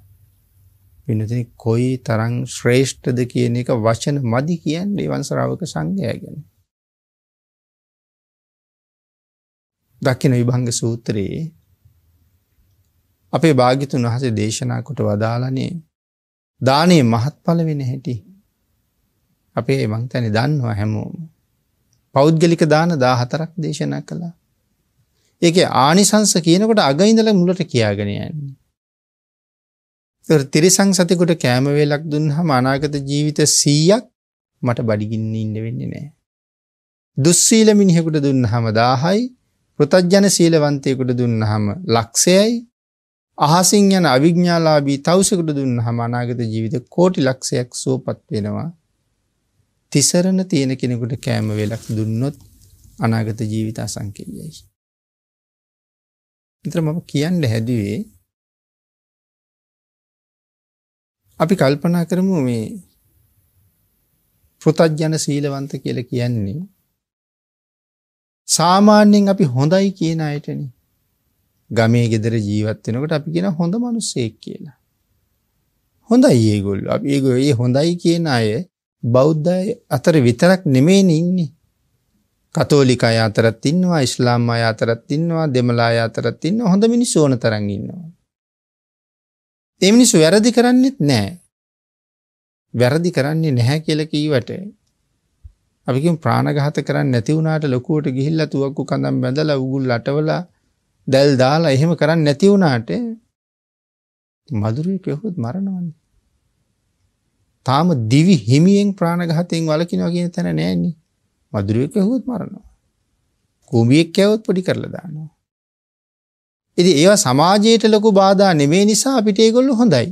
Speaker 1: පිනතින කොයි තරං ශ්‍රේෂ්ඨද කියන එක වචන මදි කියන්නේ වංශරාවක සංඝයා ගැන. දක්ෂින විභංග සූත්‍රයේ අපේ භාගිතුන් වහසේ දේශනා කොට වදාලනේ දානයේ මහත්ඵල වෙන හැටි අපේ මං තැන දන්නවා හැමෝම පෞද්ගලික දාන දා හතරක් දේශනා කළා ඒක ආනිසංස කියනකොට අගයිඳල මුලට කියාගෙන යන්නේ තිරිසං සතිකොට කෑමවේලක් දුන් හම අනාගත ජීවිත සීයක් මට බඩිගින්න ඉන්න වෙන්න නෑ. දුස්සීල මිනිහෙකුට දුන්න හම දාහයි පෘතජ්ජන සීලවන්තයකුට දුන්න හම ලක්ෂයයි අහසින් යන අවිඥ්ඥාලාබී තවසකට දුන්න හමනාගත ජීවිත කෝටි ලක්ෂයක් සෝපත් වෙනවා තිසරණ තියෙන කෙනෙකුට කෑම වෙලක් දුන්නොත් අනාගත ජීවිත අසංකයයි. ඉතර මම කියන්න හැදුවේ
Speaker 2: අපි කල්පනා කරමු මේ
Speaker 1: පෘතජ්ජන සීලවන්ත කියල කියන්නේ සාමාන්‍යයෙන් අපි හොඳයි කියන අයටනේ ගමේ ගෙදර ජීවත් වෙනකොට අපි කියන හොඳ මිනිස්සෙක් කියලා. හොඳයි ඒගොල්ලෝ. අපි ඒගොල්ලෝ හොඳයි කියන අය බෞද්ධ අතර විතරක් නෙමෙයිනේ ඉන්නේ. කතෝලික අය අතරත් ඉන්නවා, ඉස්ලාම් අය අතරත් ඉන්නවා, දෙමළ අය අතරත් ඉන්නවා. හොඳ මිනිස්සු ඕන තරම් ඉන්නවා. ඒ මිනිස්සු වැරදි කරන්නේත් නැහැ. වැරදි කරන්නේ නැහැ කියලා කීවට අපි කියමු ප්‍රාණඝාත කරන්නේ නැති වුණාට ලොකුවට ගිහිල්ලා තුවක්කු කඳන් බැඳලා උගුල් අටවලා දැල් දාලා එහෙම කරන්න නැති වුණාට මදුරේ පෙහොත් මරණවන්නේ. තාම දිවි හිමියෙන් ප්‍රාණඝාතයෙන් වළකිනවා කියන තැන නෑනේ. මදුරේ පෙහොත් මරනවා. කුඹියෙක් කැවොත් පොඩි කරලා දානවා. ඉතින් ඒවා සමාජයට ලොකු බාධා නෙමේ නිසා අපිට ඒගොල්ලෝ හොඳයි.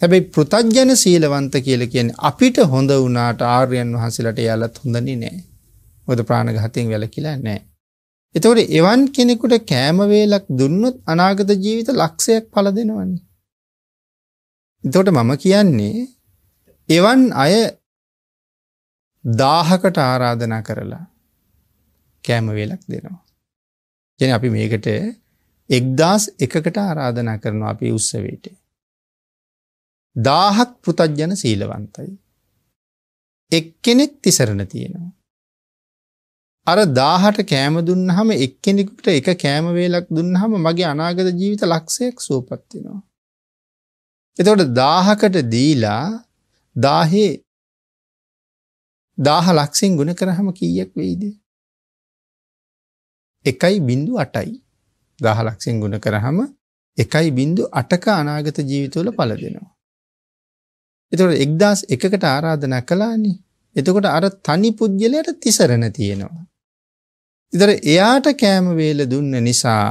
Speaker 1: හැබැයි පෘතජ්ජන සීලවන්ත කියලා කියන්නේ අපිට හොඳ වුණාට ආර්යයන් වහන්සේලාට එයාලත් හොඳනේ නෑ. මොකද ප්‍රාණඝාතයෙන් වැළකීලා නෑ. එතකොට එවන් කෙනෙකුට කෑම වේලක් දුන්නොත් අනාගත ජීවිත ලක්ෂයක් පළ දෙනවනේ. එතකොට මම කියන්නේ එවන් අය දාහකට ආරාධනා කරලා කෑම වේලක් දෙනවා. කියන්නේ අපි මේකට 1001කට ආරාධනා කරනවා අපි උත්සවයට. 1000ක් පුතඥ සීලවන්තයි. එක්කෙනෙක් තිසරණ තියෙනවා. අර 1000ට කෑම දුන්නහම එක්කෙනෙකුට එක කෑම වේලක් දුන්නහම මගේ අනාගත ජීවිත ලක්ෂයක් සුවපත් වෙනවා. එතකොට 1000කට දීලා 1000
Speaker 2: 1000 ලක්ෂෙන් ගුණ කරාම කීයක් වෙයිද?
Speaker 1: 1.8යි. 1000 ලක්ෂෙන් ගුණ කරාම 1.8ක අනාගත ජීවිතවල පළ දෙනවා. එතකොට 1001කට ආරාධනා කළානේ. එතකොට අර තනි පුද්ගලයාට තිසරණ තියෙනවා. ඉතර එයාට කෑම වේල දුන්න නිසා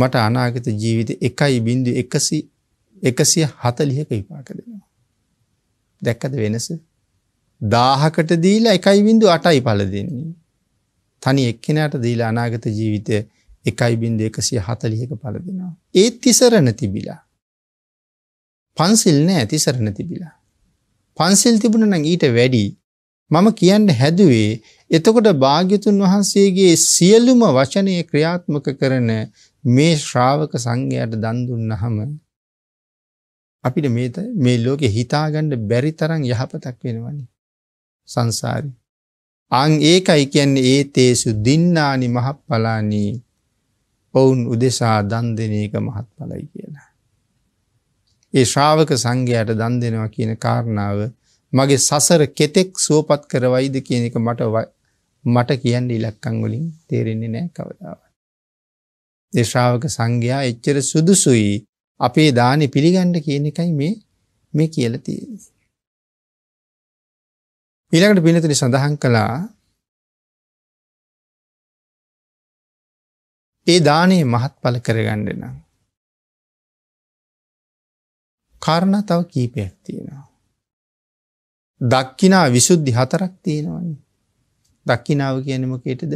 Speaker 1: මට අනාගත ජීවිත එකයි බින්දු එකසි එකසිය හතලිහක විපාක දෙනවා. දැක්කද වෙනස. දාහකට දීලා එකයි බින්දු අටයි පල දෙන්නේ. තනි එක්කෙනට දීලා අනාගත ජීවිතය එකයි බින්ද එකසිය හතලිහක පල දෙනවා. ඒත් තිසරණ තිබිලා. පන්සිල් නෑ තිසරණ තිබිලා. පන්සිල් තිබුණ නම් ඊට වැඩි මම කියන්න හැදුවේ එතකොට භාග්‍යතුන් වහන්සේගේ සියලුම වචනය ක්‍රියාත්මක කරන මේ ශ්‍රාවක සංඝයාට දන් දුන්නහම අපිට මේ මේ ලෝකේ හිතාගන්න බැරි තරම් යහපතක් වෙනවනේ සංසාරේ. අන් ඒකයි කියන්නේ ඒ තේසු දින්නානි මහප්පලානි ඔවුන් උදෙසා දන් දෙන එක මහත්ඵලයි කියලා. ඒ ශ්‍රාවක සංඝයාට දන් දෙනවා කියන කාරණාව මගේ සසර කෙතෙක් සුවපත් කරවයිද කියන එක මට මට කියන්න ඉලක්කං වලින් තේරෙන්නේ නෑ කවදාව. දේශාවක සංඝයා එච්චර සුදුසුයි අපේ දානෙ පිළිගණ්ඩ කියන එකයි මේ මේ කියල තියෙන්නේ. ඊළඟට පිනතුනි සඳහන් කළා
Speaker 2: ඒ දානයේ මහත්ඵල කරගන්න නම්
Speaker 1: කාරණා තව කීපයක් තියෙනවා. දක්කිනා විසුද්ධි හතරක් තියෙනවන්නේ. දක්කිනාව කියනමකටද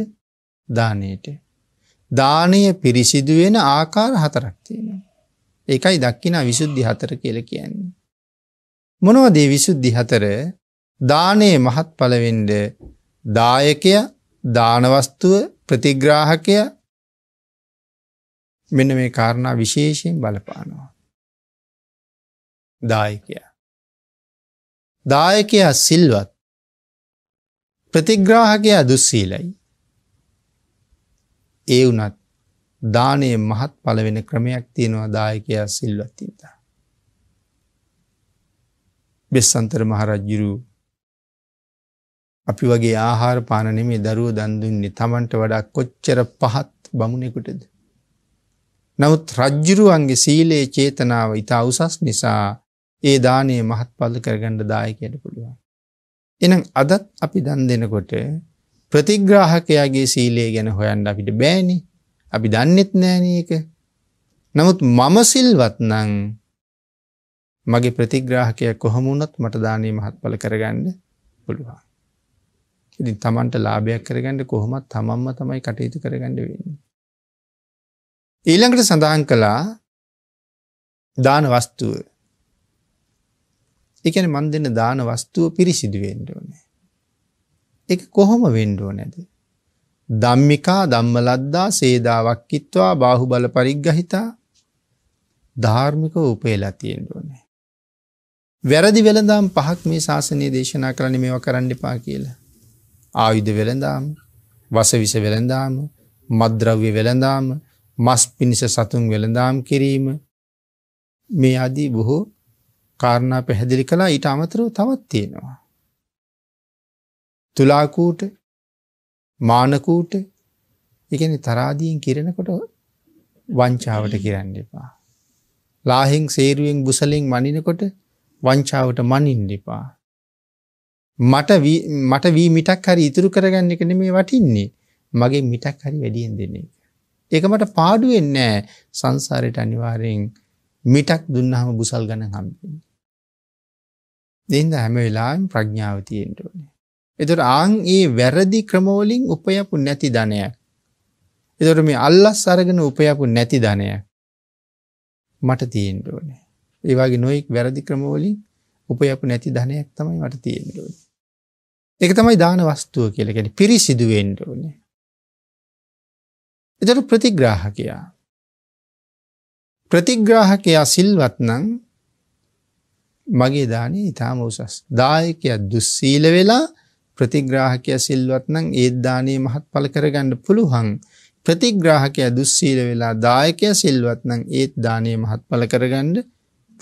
Speaker 1: දානයට. දානය පිරිසිදුවෙන ආකාර හතරක්තියෙන. එකයි දක්කිනා විසුද්ධි හතර කියල කියන්නේ. මොනවදේ විසුද්ධි හතර දානයේ මහත් පලවෙන්ඩ දායකය දානවස්තුව ප්‍රතිග්‍රාහකය මෙන මේ කාරණා
Speaker 2: විශේෂයෙන් බලපානවා. දායකයා.
Speaker 1: දායකයා සිල්වත් ප්‍රතිග්‍රාහකයා දුස්සීලයි. ඒ වනත් දානය මහත් පලවෙන ක්‍රමයක් තියෙනවා දායකයා සිල්වත්තිත. බෙස්සන්තර මහරජ්ජුරු අපි වගේ ආහාර පානනෙමේ දරුව දන්දුන්නේ තමන්ට වඩා කොච්චර පහත් බමුණෙකුටද. නමුත් රජ්ජුරුවන්ගේ සීලයේ චේතනාව ඉතා උසස් නිසා ඒ දානය මහත් පල්ල කරගණ්ඩ දායකයට පුළුවන්. එනම් අදත් අපි දන් දෙනකොට ප්‍රතිග්‍රාහකයාගේ සීලේ ගැන හොයන්න අපිට බෑනි අපි දන්නෙත් නෑනක නමුත් මම සිල්වත් නං මගේ ප්‍රතිග්‍රාහකය කොහමුණත් මට දානය මහත්ඵල කරගන්න පුළුවන්. ඉති තමන්ට ලාභයක් කරගන්නඩ කොහොමත් තමම්ම තමයි කටයුතු කරගඩ වෙන්න. ඊළඟට සඳහන් කළා දාන වස්තුව ඒ කියන්නේ මන් දෙන දාන වස්තුව පිරිසිදු වෙන්න ඕනේ. ඒක කොහොම වෙන්න ඕනේද? ධම්මිකා ධම්මලද්දා සේදාවක්කිත්වා බාහුබල පරිග්ගහිතා ධාර්මිකව උපේලා තියෙන්න ඕනේ. වැරදි වෙළඳාම් පහක් මේ ශාසනය දේශනා කරන්නේ මේවා කරන්න එපා කියලා. ආයුධ වෙළඳාම්, වසවිස වෙළඳාම, මද්ද්‍රව්‍ය වෙළඳාම, මස් පිණිස සතුන් වෙළඳාම් කිරීම මේ আদি බොහෝ කාරණා පැහැදිලි කලා ඊට අමතරව තවත් තියෙනවා. තුලාකූට මානකූට එකන තරාදීන් කිරෙනකොට වංචාවට කිරන්න එපා. ලාහිං සේරුවෙන් බුසලෙන් මනිනකොට වංචාවට මනින් දෙපා. මට වී මිටක් හරි ඉතුරු කරගන්න එක නෙමේ වටින්නේ මගේ මිටක් හරි වැඩියෙන් දෙන්නේ. ඒක මට පාඩුවෙන්නෑ සංසාරයට අනිවාරයෙන් මිටක් දුන්නහම බුසල් ගන හම්බෙන්නේ. දෙන්න හැම වෙලාවෙම ප්‍රඥාව තියෙන්න ඕනේ. එතකොට ආන් ඒ වැරදි ක්‍රමවලින් උපයපු නැති ධනයක්. එතකොට මේ අල්ලස් අරගෙන උපයපු නැති ධනයක් මට තියෙන්න ඕනේ. ඒ වගේ නොයෙක් වැරදි ක්‍රමවලින් උපයපු නැති ධනයක් තමයි මට තියෙන්න ඕනේ. ඒක තමයි දාන වස්තුව කියලා කියන්නේ පිරිසිදු වෙන්න ඕනේ. එතකොට ප්‍රතිග්‍රාහකයා ප්‍රතිග්‍රාහකයා සිල්වත් නම් මගේ දානේ ඊටාම උසස්. දායකයා දුස්සීල වෙලා ප්‍රතිග්‍රාහකයා සිල්වත් නම් ඒ දානේ මහත්ඵල කරගන්න පුළුවන්. ප්‍රතිග්‍රාහකයා දුස්සීල වෙලා දායකයා සිල්වත් නම් ඒ දානේ මහත්ඵල කරගන්න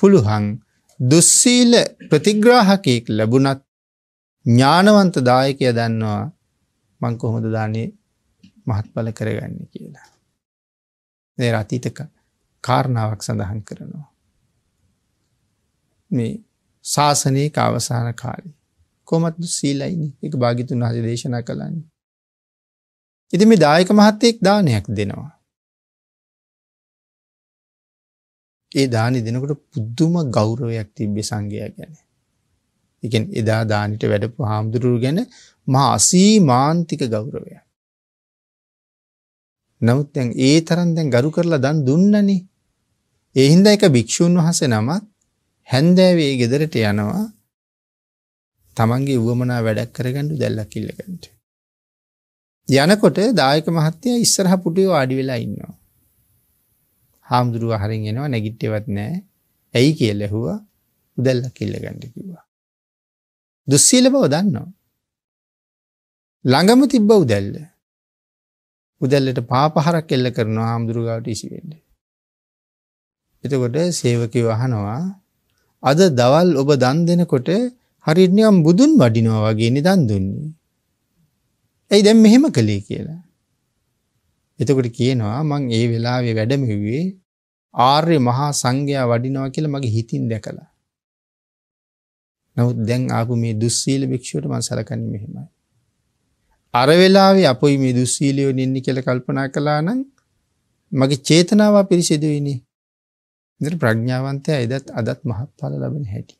Speaker 1: පුළුවන්. දුස්සීල ප්‍රතිග්‍රාහකෙක් ලැබුණත් ඥානවන්ත දායකයා දන්නවා මං කොහොමද දානේ මහත්ඵල කරගන්නේ කියලා. මේ අතීතක කාරණාවක් සඳහන් කරනවා. මේ ශාසනයේ අවසාන කාලි. කොමත් සීලයිනි එක භාගිතුන් හජ දේශනා කළන්න. ඉති මේ දායක මහත්තයෙක් දානයක් දෙනවා. ඒ දානි දෙනකට පුද්දුම ගෞරවයක් තිබ්බෙ සංගයා ගැන. එකෙන් එදා දානිට වැඩපු හාමුදුරුරු ගැන මා අසී මාන්තික ගෞරවයක්. නමුත් තැන් ඒ තරන් දැන් ගරු කරලා දන් දුන්නනේ. එහින්ද එක භික්‍ෂූන් වහස නමත් හැන්දෑවේ ගෙදරට යනවා තමන්ගේ වුවමනා වැඩක් කරගඩු දැල්ලක් ඉල්ලකට. යනකොට දායක මහත්තය ඉස්සරහ පුටියෝ ආඩි වෙලා ඉන්නවා. හාමුදුරුව හරින් එෙනවා නැගිට්ටෙවත් නෑ ඇයි කියල් ඇහුවා උදැල්ල කිල්ල ගණඩ කිවා. දුස්සීල බව දන්නවා. ළඟම තිබ්බ උදැල්ල උදැල්ලට පාපහරක් එල්ල කරනවා හාමුදුරුගාවට ඉසිවෙඩ. එතකොට සේවකි වහනවා අද දවල් ඔබ දන් දෙනකොට හරිනියම් බුදුන් වඩිනවා වගේ නිදන් දුන්නේ. ඇයි දැන් මෙහෙම කළේ කියලා. එතකොට කියනවා මං ඒ වෙලාවේ වැඩමෙව්වේ ආර්ය මහා සංඝයා වඩිනවා කියලා මගේ හිතින් දැකලා. නමුත් දැන් ආපු මේ දුස්සීල භික්ෂුවට මං සලකන්නේ මෙහෙමයි. අර වෙලාවේ අපොයි මේ දුස්සීලියෝ නින්නේ කියලා කල්පනා කළා නම් මගේ චේතනාව පිරිසිදු වෙන්නේ. ඉතින් ප්‍රඥාවන්තයා එදත් අදත් මහත්ඵල ලබන හැටි.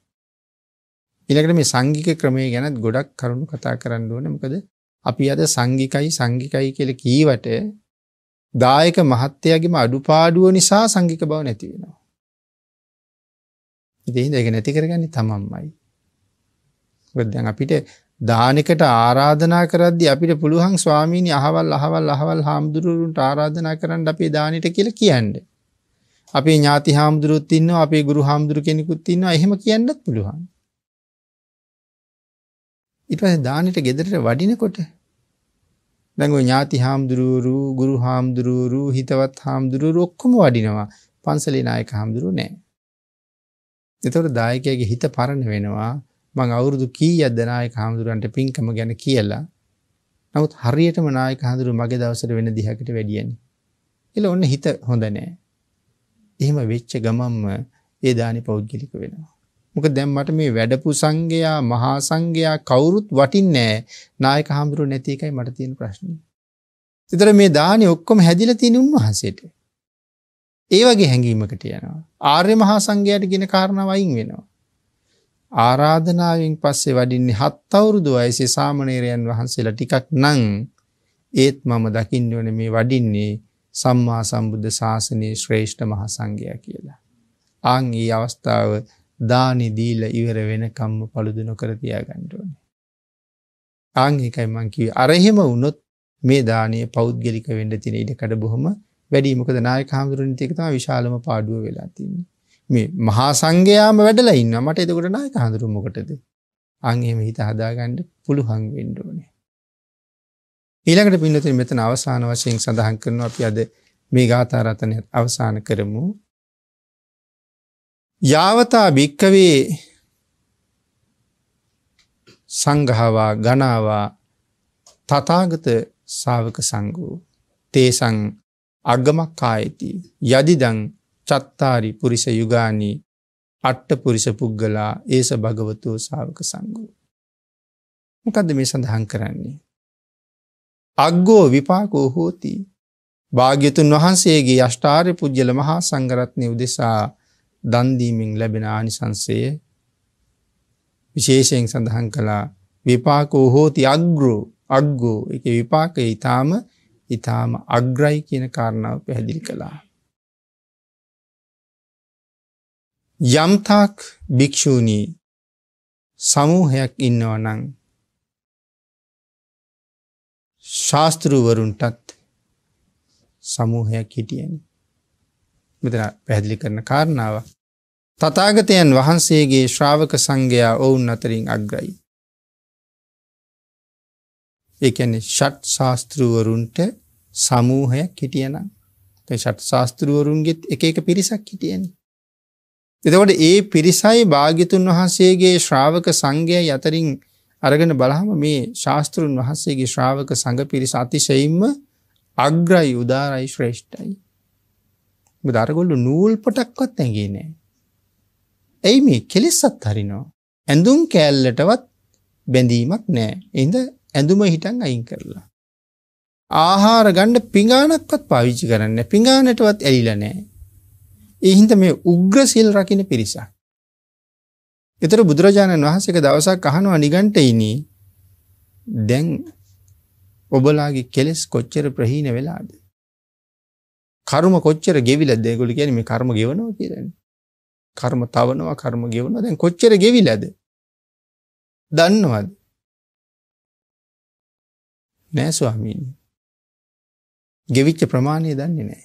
Speaker 1: ඊළඟට මේ සංගික ක්‍රමය ගැනත් ගොඩක් කරුණු කතා කරන්න ඕනේ. මොකද අපි අද සංගිකයි සංගිකයි කියලා කීවට දායක මහත්තයාගේම අඩුපාඩුව නිසා සංගික බව නැති වෙනවා. ඉතින් ඒක නැති කරගන්නේ තමන්මයි. මොකද දැන් අපිට දානෙකට ආරාධනා කරද්දී අපිට පුළුවන් ස්වාමීනි අහවල් අහවල් අහවල් හාමුදුරුවන්ට ආරාධනා කරන්න අපේ දානෙට කියලා කියන්නේ. අපේ ඥාති හාමුදුරුවොත් ඉන්නවා අපේ ගුරු හාමුදුරු කෙනෙකුත් ඉන්නවා එහෙම කියන්නත් පුළුවන් ඊට පස්සේ දානෙට ගෙදරට වඩිනකොට දැන් ওই ඥාති හාමුදුරුවරු ගුරු හාමුදුරුවරු හිතවත් හාමුදුරුවරු ඔක්කොම වඩිනවා පන්සලේ නායක හාමුදුරුවෝ නෑ එතකොට දායකයාගේ හිත පරණ වෙනවා මං අවුරුදු කීයක්ද නායක හාමුදුරුවන්ට පින්කම ගැන කියලා නමුත් හරියටම නායක හඳුරු මගේ දවසට වෙන දිහකට වැඩියන්නේ. එල ඔන්න හිත හොඳ නෑ. එහෙම වෙච්ච ගමම්ම ඒ දානි පෞද්ගලික වෙනවා. මොක දැම් මට මේ වැඩපු සංඝයා මහා සංඝයා කවුරුත් වටින්නේ නායක හාමුදුරුවෝ නැති එකයි මට තියෙන ප්‍රශ්නේ. ඒතර මේ දානි ඔක්කොම හැදිලා තියෙන උන්වහන්සේට. ඒ වගේ හැඟීමකට යනවා. ආර්ය මහා සංඝයාට කියන කාරණාව අයින් වෙනවා. ආරාධනාවෙන් පස්සේ වඩින්නේ හත් අවුරුදු වයසේ සාමණේරයන් වහන්සේලා ටිකක් නම් ඒත් මම දකින්න ඕනේ මේ වඩින්නේ සම්මා සම්බුද්ධ ශාසනයේ ශ්‍රේෂ්ඨ මහසංගයා කියලා. ආං ඒ අවස්ථාව දානි දීල ඉවර වෙනකම්ම පළුදුන කරතියා ගණ්ඩුවන. ආං එකයි මංකිව අරහෙම වුණොත් මේ දානය පෞද්ගලික වෙන්ඩ තින ඉඩකඩ බොහොම වැඩීමකද නාය කාමුදුරන තිකතම විශාලම පාඩුව වෙලා තින්නේ. මේ මහා සංඝයාම වැඩලා ඉන්න මට එතකොට නාය හඳුරුමකටද අංහෙම හිත හදාගන්න පුළුහන් වෙන්ඩෝනේ. ඊළඟට පින්නතින් මෙතන අවසාන වශයෙන් සඳහන් කරනවා අපි අද මේ ගාථාරතනය අවසාන කරමු. යාවතා භික්කවේ සංගහවා ගනාවා තතාගත සාාවක සංගූ තේසං අගමක්කායති යදිදං චත්තාරි පුරිස යුගානී අට්ට පුරිස පුද්ගලා ඒස භගවතුෝ සාාවක සංගූ. මොකද මේ සඳහන් කරන්නේ. අග්ගෝ විපාකෝ හෝති. භාග්‍යතුන් වහන්සේගේ අෂ්ඨාර්ය පුද්ගල මහා සංගරත්නය උදෙසා දන්දීමෙන් ලැබෙන ආනිසංසය විශේෂයෙන් සඳහන් කළා විපාකෝ හෝති අග්‍රෝ අග්ගෝ එක විපාකය ඉතාම ඉතාම අග්‍රයි කියන කාරණාව පැහැදිලි කළා.
Speaker 2: යම්තාක් භික්‍ෂූණී
Speaker 1: සමූහයක් ඉන්නවනං ශාස්තෘවරුන්ටත් සමූහයක් හිටියෙන්. මෙතන පැහැදිලි කරන කාරණාව. තතාගතයන් වහන්සේගේ ශ්‍රාවක සංඝයා ඔවුන් අතරින් අග්‍රයි. ඒැන ෂට් ශාස්තෘවරුන්ට සමූහයක් හිටියනම් ෂට් ශාස්තෘවරුන්ගෙත් එක එක පිරිසක් හිටියන්නේ. එතකොට ඒ පිරිසයි භාගිතුන් වහන්සේගේ ශ්‍රාවක සංඝය යතරින් අරගෙන බලහම මේ ශාස්තෘන් වහන්සේගේ ශ්‍රාවක සඟ පිරිස අතිශයින්ම අග්‍රයි උදාරයි ශ්‍රේෂ්ඨයි. දරගොල්ලු නූල් පටක්වත් ඇගේ නෑ. ඇයි මේ කෙලෙස්සත් හරිනෝ. ඇඳුම් කෑල්ලටවත් බැඳීමක් නෑ එඳ ඇඳුම හිටන් අයින් කරලා. ආහාර ගණ්ඩ පිගානක්වත් පාවිච්චි කරන්න පිගානටවත් ඇලිල නෑ. එහින්ද මේ උග්‍ර සිල් රකින පිරිසක්. ඒතර බුදුරජාණන් වහන්සේක දවසක් අහනවා නිගණ්ඨයිනි දැන් ඔබලාගේ කෙලෙස් කොච්චර ප්‍රහීන වෙලාද? කර්ම කොච්චර ගෙවිලාද? ඒගොල්ලෝ කියන්නේ මේ කර්ම ගෙවනවා කියන්නේ. කර්ම තවනවා කර්ම ගෙවනවා දැන් කොච්චර ගෙවිලාද?
Speaker 2: දන්නවද? නෑ ස්වාමීනි.
Speaker 1: ගෙවිච්ච ප්‍රමාණය දන්නේ නෑ.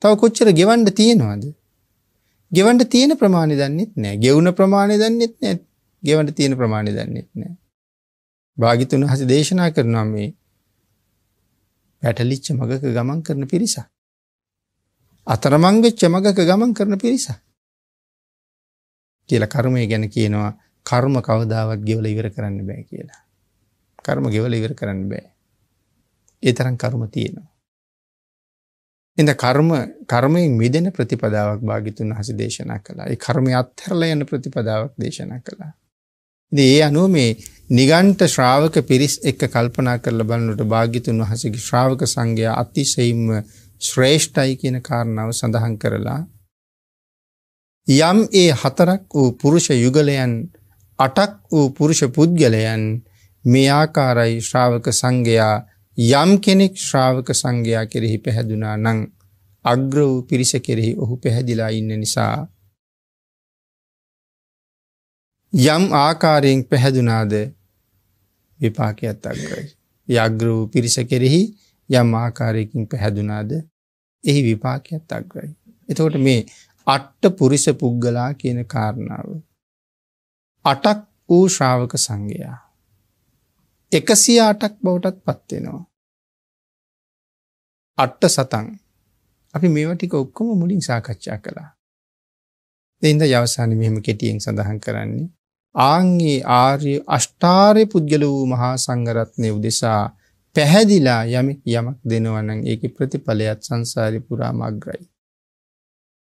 Speaker 1: තව කොච්චර ගෙවන්න තියෙනවද? ගෙවන්න තියෙන ප්‍රමාණය දන්නෙත් නෑ. ගෙවුන ප්‍රමාණය දන්නෙත් නෑ. ගෙවන්න තියෙන ප්‍රමාණය දන්නෙත් නෑ. භාගිතුන් හස දේශනා කරනවා මේ පැටලිච්ච මගක ගමන් කරන පිරිස. අතරමං වෙච්ච මගක ගමන් කරන පිරිස. කියලා කර්මය ගැන කියනවා කර්ම කවදාවත් ගෙවල ඉවර කරන්න බෑ කියලා. කර්ම ගෙවල ඉවර කරන්න බෑ. ඒ තරම් කර්ම තියෙනවා. එඳ කර්ම කර්මයෙන් මිදෙන ප්‍රතිපදාවක් භාගිතුන් වහන්සේ දේශනා කළා. ඒ කර්මය අත්හැරලා යන ප්‍රතිපදාවක් දේශනා කළා. ඉතින් ඒ අනුව මේ නිගණ්ඨ ශ්‍රාවක පිරිස් එක්ක කල්පනා කරලා බලනකොට භාගිතුන් වහන්සේගේ ශ්‍රාවක සංඝයා අතිශයින්ම ශ්‍රේෂ්ඨයි කියන කාරණාව සඳහන් කරලා යම් ඒ හතරක් වූ පුරුෂ යුගලයන් අටක් වූ පුරුෂ පුද්ගලයන් මේ ආකාරයි ශ්‍රාවක සංඝයා යම් කෙනෙක් ශ්‍රාවක සංඝයා කෙරෙහි පැහැදුනා නම් අග්‍ර වූ පිරිස කෙරෙහි ඔහු පැහැදිලා ඉන්න නිසා යම් ආකාරයෙන් පැහැදුනාද විපාකයක් අග්‍රයි. යග්‍ර වූ පිරිස කෙරෙහි යම් ආකාරයකින් පැහැදුනාද එහි විපාකයක් අග්‍රයි. එතකොට මේ අට්ට පුරිස පුද්ගලා කියන කාරණාව. අටක් වූ ශ්‍රාවක සංඝයා එකසිය අටක් බවටත් පත්වෙනවා. අට්ට සතන් අපි මේවා ටික ඔක්කොම මුලින් සාකච්ඡා කළා. දෙන්ද යවසාන මෙහෙම කෙටියෙන් සඳහන් කරන්නේ. ආංගේ ආර්ය අෂ්ඨාරය පුද්ගල වූ මහා සංගරත්නය උදෙසා පැහැදිලා යමි යමක් දෙනවනං ඒක ප්‍රතිඵලයත් සංසාරි පුරාම අග්‍රයි.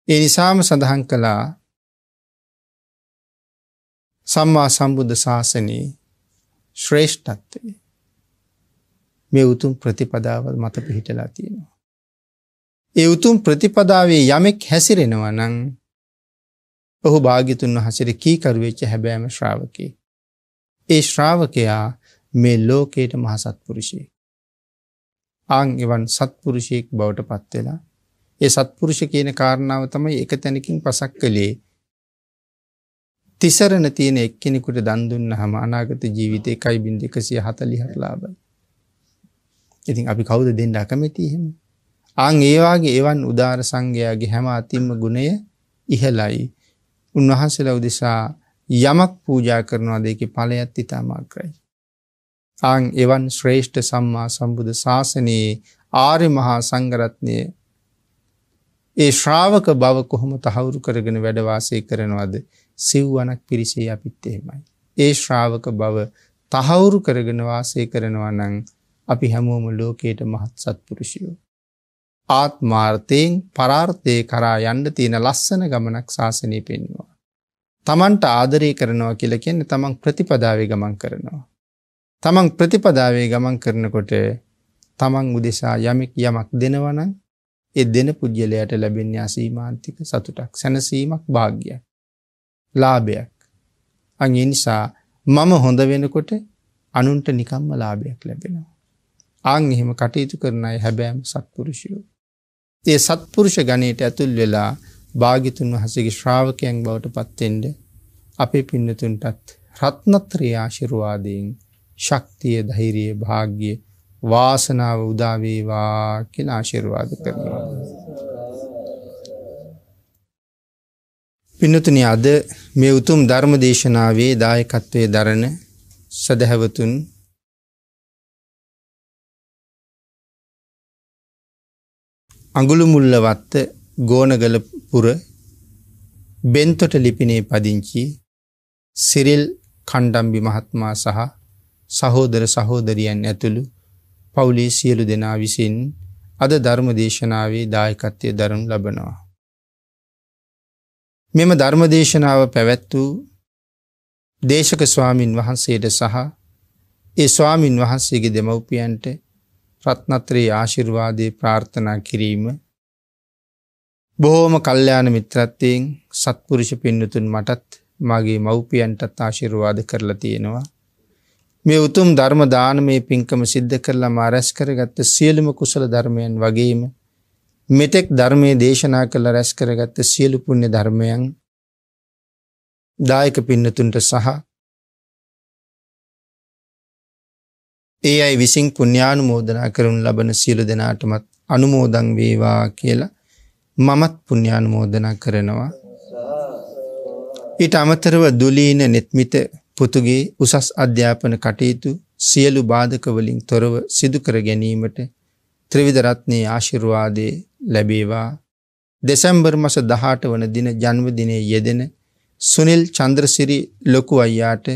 Speaker 1: ඒ නිසාම සඳහන් කළා සම්මා සම්බුද්ධ ශාසනයේ ශ්‍රේෂ්ඨත්වය මේ උතුම් ප්‍රතිපදාවල් මත පිහිටලා තියෙනවා. ඒ උතුම් ප්‍රතිපදාවේ යමෙක් හැසිරෙනවා නං ඔහු භාගිතුන් වහසිර කීකරුවෙච්ච හැබෑම ශ්‍රාවකය. ඒ ශ්‍රාවකයා මේ ලෝකයට මහසත්පුරුෂය. ආං එවන් සත්පුරුෂයෙක් බවට පත්වෙලා ඒ සත්පුරුෂ කියන කාරණාව තමයි එක තැනකින් පසක් කළේ තිසරණ තියෙන එක්කෙනෙකුට දන් දුන්නහම අනාගත ජීවිතේ 1.144 ලාභයි. ඉතින් අපි කවුද දෙන්න අකමැති එහෙම? ආන් ඒ වාගේ එවන් උදාර සංඝයාගේ හැම අතිම්ම ගුණය ඉහළයි. උන්වහන්සේලා උදෙසා යමක් පූජා කරනවාද ඒකේ ඵලයත් ඊටම අග්‍රයි. ආන් එවන් ශ්‍රේෂ්ඨ සම්මා සම්බුද්ධ ශාසනයේ ආර්ය මහා සංඝරත්නයේ ඒ ශ්‍රාවක බව කොහොම තහවුරු කරගෙන වැඩවාසය කරනවද සිව්වනක් පිරිසේ අපිත් එහෙමයි. ඒ ශ්‍රාවක බව තහවුරු කරගෙන වාසය කරනවා නං අපි හැමෝම ලෝකයට මහත් සත්පුරුෂයෝ. ආත්මාර්ථයෙන් පරාර්ථය කරා යන්න තියෙන ලස්සන ගමනක් ශාසනය පෙන්වා. තමන්ට ආදරය කරනවා කියලකෙන්න තමන් ප්‍රතිපදාවේ ගමන් කරනවා. තමන් ප්‍රතිපදාවේ ගමන් කරනකොට තමන් උදෙසා යමෙක් යමක් දෙනවනං ඒ දෙන පුද්ගලයාට ලැබෙන්නේ අසීමාන්තික සතුටක් සැනසීමක් භාග්‍යයක් ලාභයක් අගේ නිසා මම හොඳ වෙනකොට අනුන්ට නිකම්ම ලාභයක් ලැබෙනවා ආං එහෙම කටයුතු කරන අය හැබෑම සත්පුරුෂයෝ ඒ සත්පුරුෂ ගණයට ඇතුල් වෙලා භාගිතුන් වහසගේ ශ්‍රාවකයන් බවට පත්තෙන්ඩ අපේ පින්නතුන්ටත් රත්නත්‍රයා ආශිරුවාදයෙන් ශක්තිය ධෛරිය භාග්‍යය වාසනාව උදාවේවා කියලා ආශිර්වාද කරනවා. පින්නතුනි අද මේ උතුම් ධර්ම දේශනාවේ දායකත්වයේ දරන සදහැවතුන් අඟුළුමුල්ල වත්ත ගෝනගල පුර බෙන්තොට ලිපිනේ පදිංචි සිරිල් කණ්ඩම්බි මහත්මා සහ සහෝදර සහෝදරියන් ඇතුළු පවුලේ සියලු දෙනා විසින් අද ධර්ම දේශනාවේ දායකත්වය දරනු ලබනවා. මෙම ධර්මදේශනාව පැවැත්වූ දේශක ස්වාමින් වහන්සේට සහ ඒ ස්වාමින් වහන්සේගේ දෙමව්පියන්ට ප්‍රත්නත්‍රයේ ආශිර්වාදය ප්‍රාර්ථනා කිරීම බොහෝම කල්්‍යයාන මිත්‍රත්වයෙන් සත්පුරුෂ පින්නතුන් මටත් මගේ මව්පියන්ටත් ආශිරවාද කරලා තියෙනවා මේ උතුම් ධර්ම දානමේ පින්කම සිද්ධ කරලා මාරැස් කරගත්ත සියලුම කුසල ධර්මයන් වගේම මෙතෙක් ධර්මයේ දේශනා කළ රැස් කරගත්ත සියලු පුණ්‍ය ධර්මයන් දායක පින්නතුන්ට සහ ඒ අයි විසින් පුණ්‍යානුමෝදනා කරනු ලබන සියලු දෙනාටමත් අනුමෝදන් වේවා කියලා මමත් පුණ්‍යානුමෝදනා කරනවා ඊට අමතරව දුලීන netmite පුතුගේ උසස් අධ්‍යාපන කටයුතු සියලු බාධකවලින් තොරව සිදුකර ගැනීමට ත්‍රවිදරත්නයේ ආශිරවාදය ලැබේවා දෙසැම්බර් මස දහට වන දින ජන්වදිනය යෙදෙන සුනිල් චන්ද්‍රසිරි ලොකු අයියාට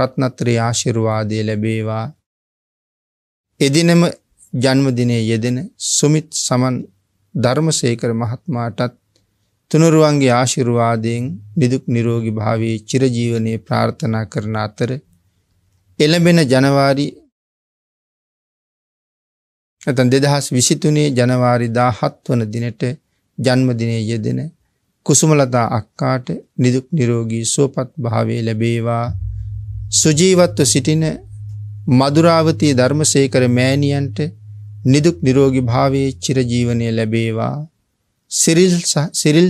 Speaker 1: රත්නත්‍රී ආශිරවාදය ලැබේවා එදිනම ජන්මදිනය යෙදෙන සුමිත් සමන් ධර්මසේකර මහත්මාටත් තුනුරුවන්ගේ ආශිරුවාදයෙන් නිදුක් නිරෝගි භාවයේ චිරජීවනය ප්‍රාර්ථනා කරන අතර එළඹෙන ජනවාරි ඇතන් දෙදහස් විසිතුනේ ජනවාරි දාහත් වන දිනට ජන්මදිනය යෙදෙන කුසුමලතා අක්කාට නිදුක් නිරෝගී සුවපත් භාවේ ලැබේවා සුජීවත්ව සිටින මදුරාවතී ධර්මසේකර මෑණියන්ට නිදුක් නිරෝගි භාවේ චිරජීවනය ලැබේවා සිරිල්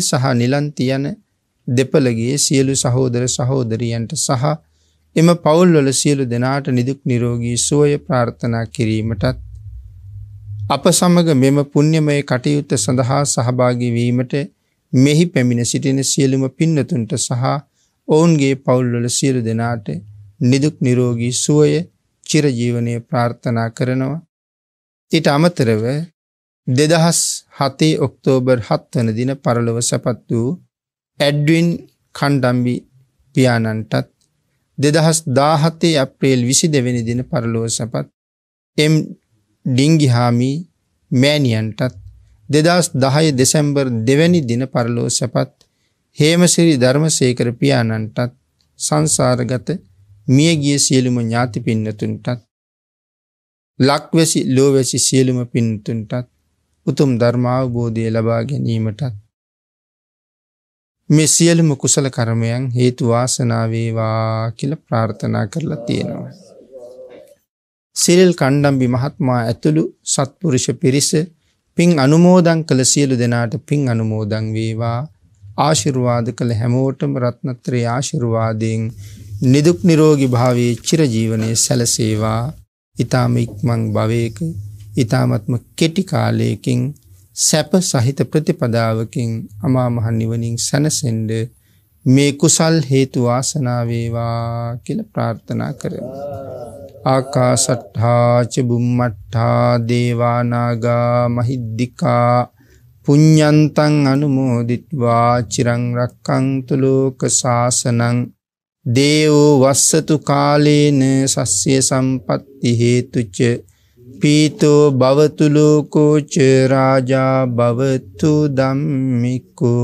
Speaker 1: සහ නිලන්ති යන දෙපළගේ සියලු සහෝදර සහෝදරියන්ට සහ එම පවුල්වල සියලු දෙනාට නිදුක් නිරෝගී සුවය ප්‍රාර්ථනා කිරීමටත් අප සමග මෙම පුණ්‍යමය කටයුත්ත සඳහා සහභාගී වීමට මෙහි පැමිණ සිටින සියලුම පින්නතුන්ට සහ ඔවුන්ගේ පවුල්වල සියලු දෙනාට නිදුක් නිරෝගී සුවය චිරජීවනය ප්‍රාර්ථනා කරනවා ඊට අමතරව දෙදහස් 7 ඔක්තෝබර් 7 වන දින පරලොව සැපත් වූ ඇඩ්වින් කණ්ඩම්බි පියාණන්ටත් 2017 අප්‍රේල් 22 වෙනි දින පරලොව සැපත් එම් ඩිංගිහාමි මෑණියන්ටත් 2010 දෙසැම්බර් 2 වෙනි දින පරලොව සැපත් හේමසිරි ධර්මසේකර පියාණන්ටත් සංසාරගත මියගිය සියලුම ඥාති පින්නතුන්ටත් ලක්වැසි ලෝවැසි සියලුම පින්නතුන්ටත් උතුම් ධර්මාවබෝධය ලබා ගැනීමටත් මේ සියලුම කුසල කරමයන් හේතු වාසනාවේවා කියල ප්‍රාර්ථනා කරලා තියෙනවා. සිරිල් කණ්ඩම්බි මහත්මා ඇතුළු සත්පුරුෂ පිරිස පින් අනුමෝදං කළ සියලු දෙනාට පින් අනුමෝදං වේවා ආශිරුවාද කළ හැමෝටම රත්නත්‍රේ ආශිරුවාදයෙන් නිදුක් නිරෝගි භාවේ චිරජීවනය සැලසේවා ඉතාම ඉක්මං භවයක ඊ타මත්ම කෙටි කාලයකින් සැප සහිත ප්‍රතිපදාවකින් අමා මහ නිවනින් සැනසෙන්න මේ කුසල් හේතු වාසනා වේවා කියලා ප්‍රාර්ථනා කරමු. ආකාසට්ඨා ච බුම්මට්ඨා දේවා නාග මහිද්దికා පුඤ්ඤන්තං අනුමෝදිත්වා චිරං රක්ඛන්තු ලෝක සාසනං දේවෝ වස්සතු කාලේන සස්්‍ය සම්පත්ති හේතුච පීතෝ භවතුලෝකෝච රාජා භවතු දම්මිකෝ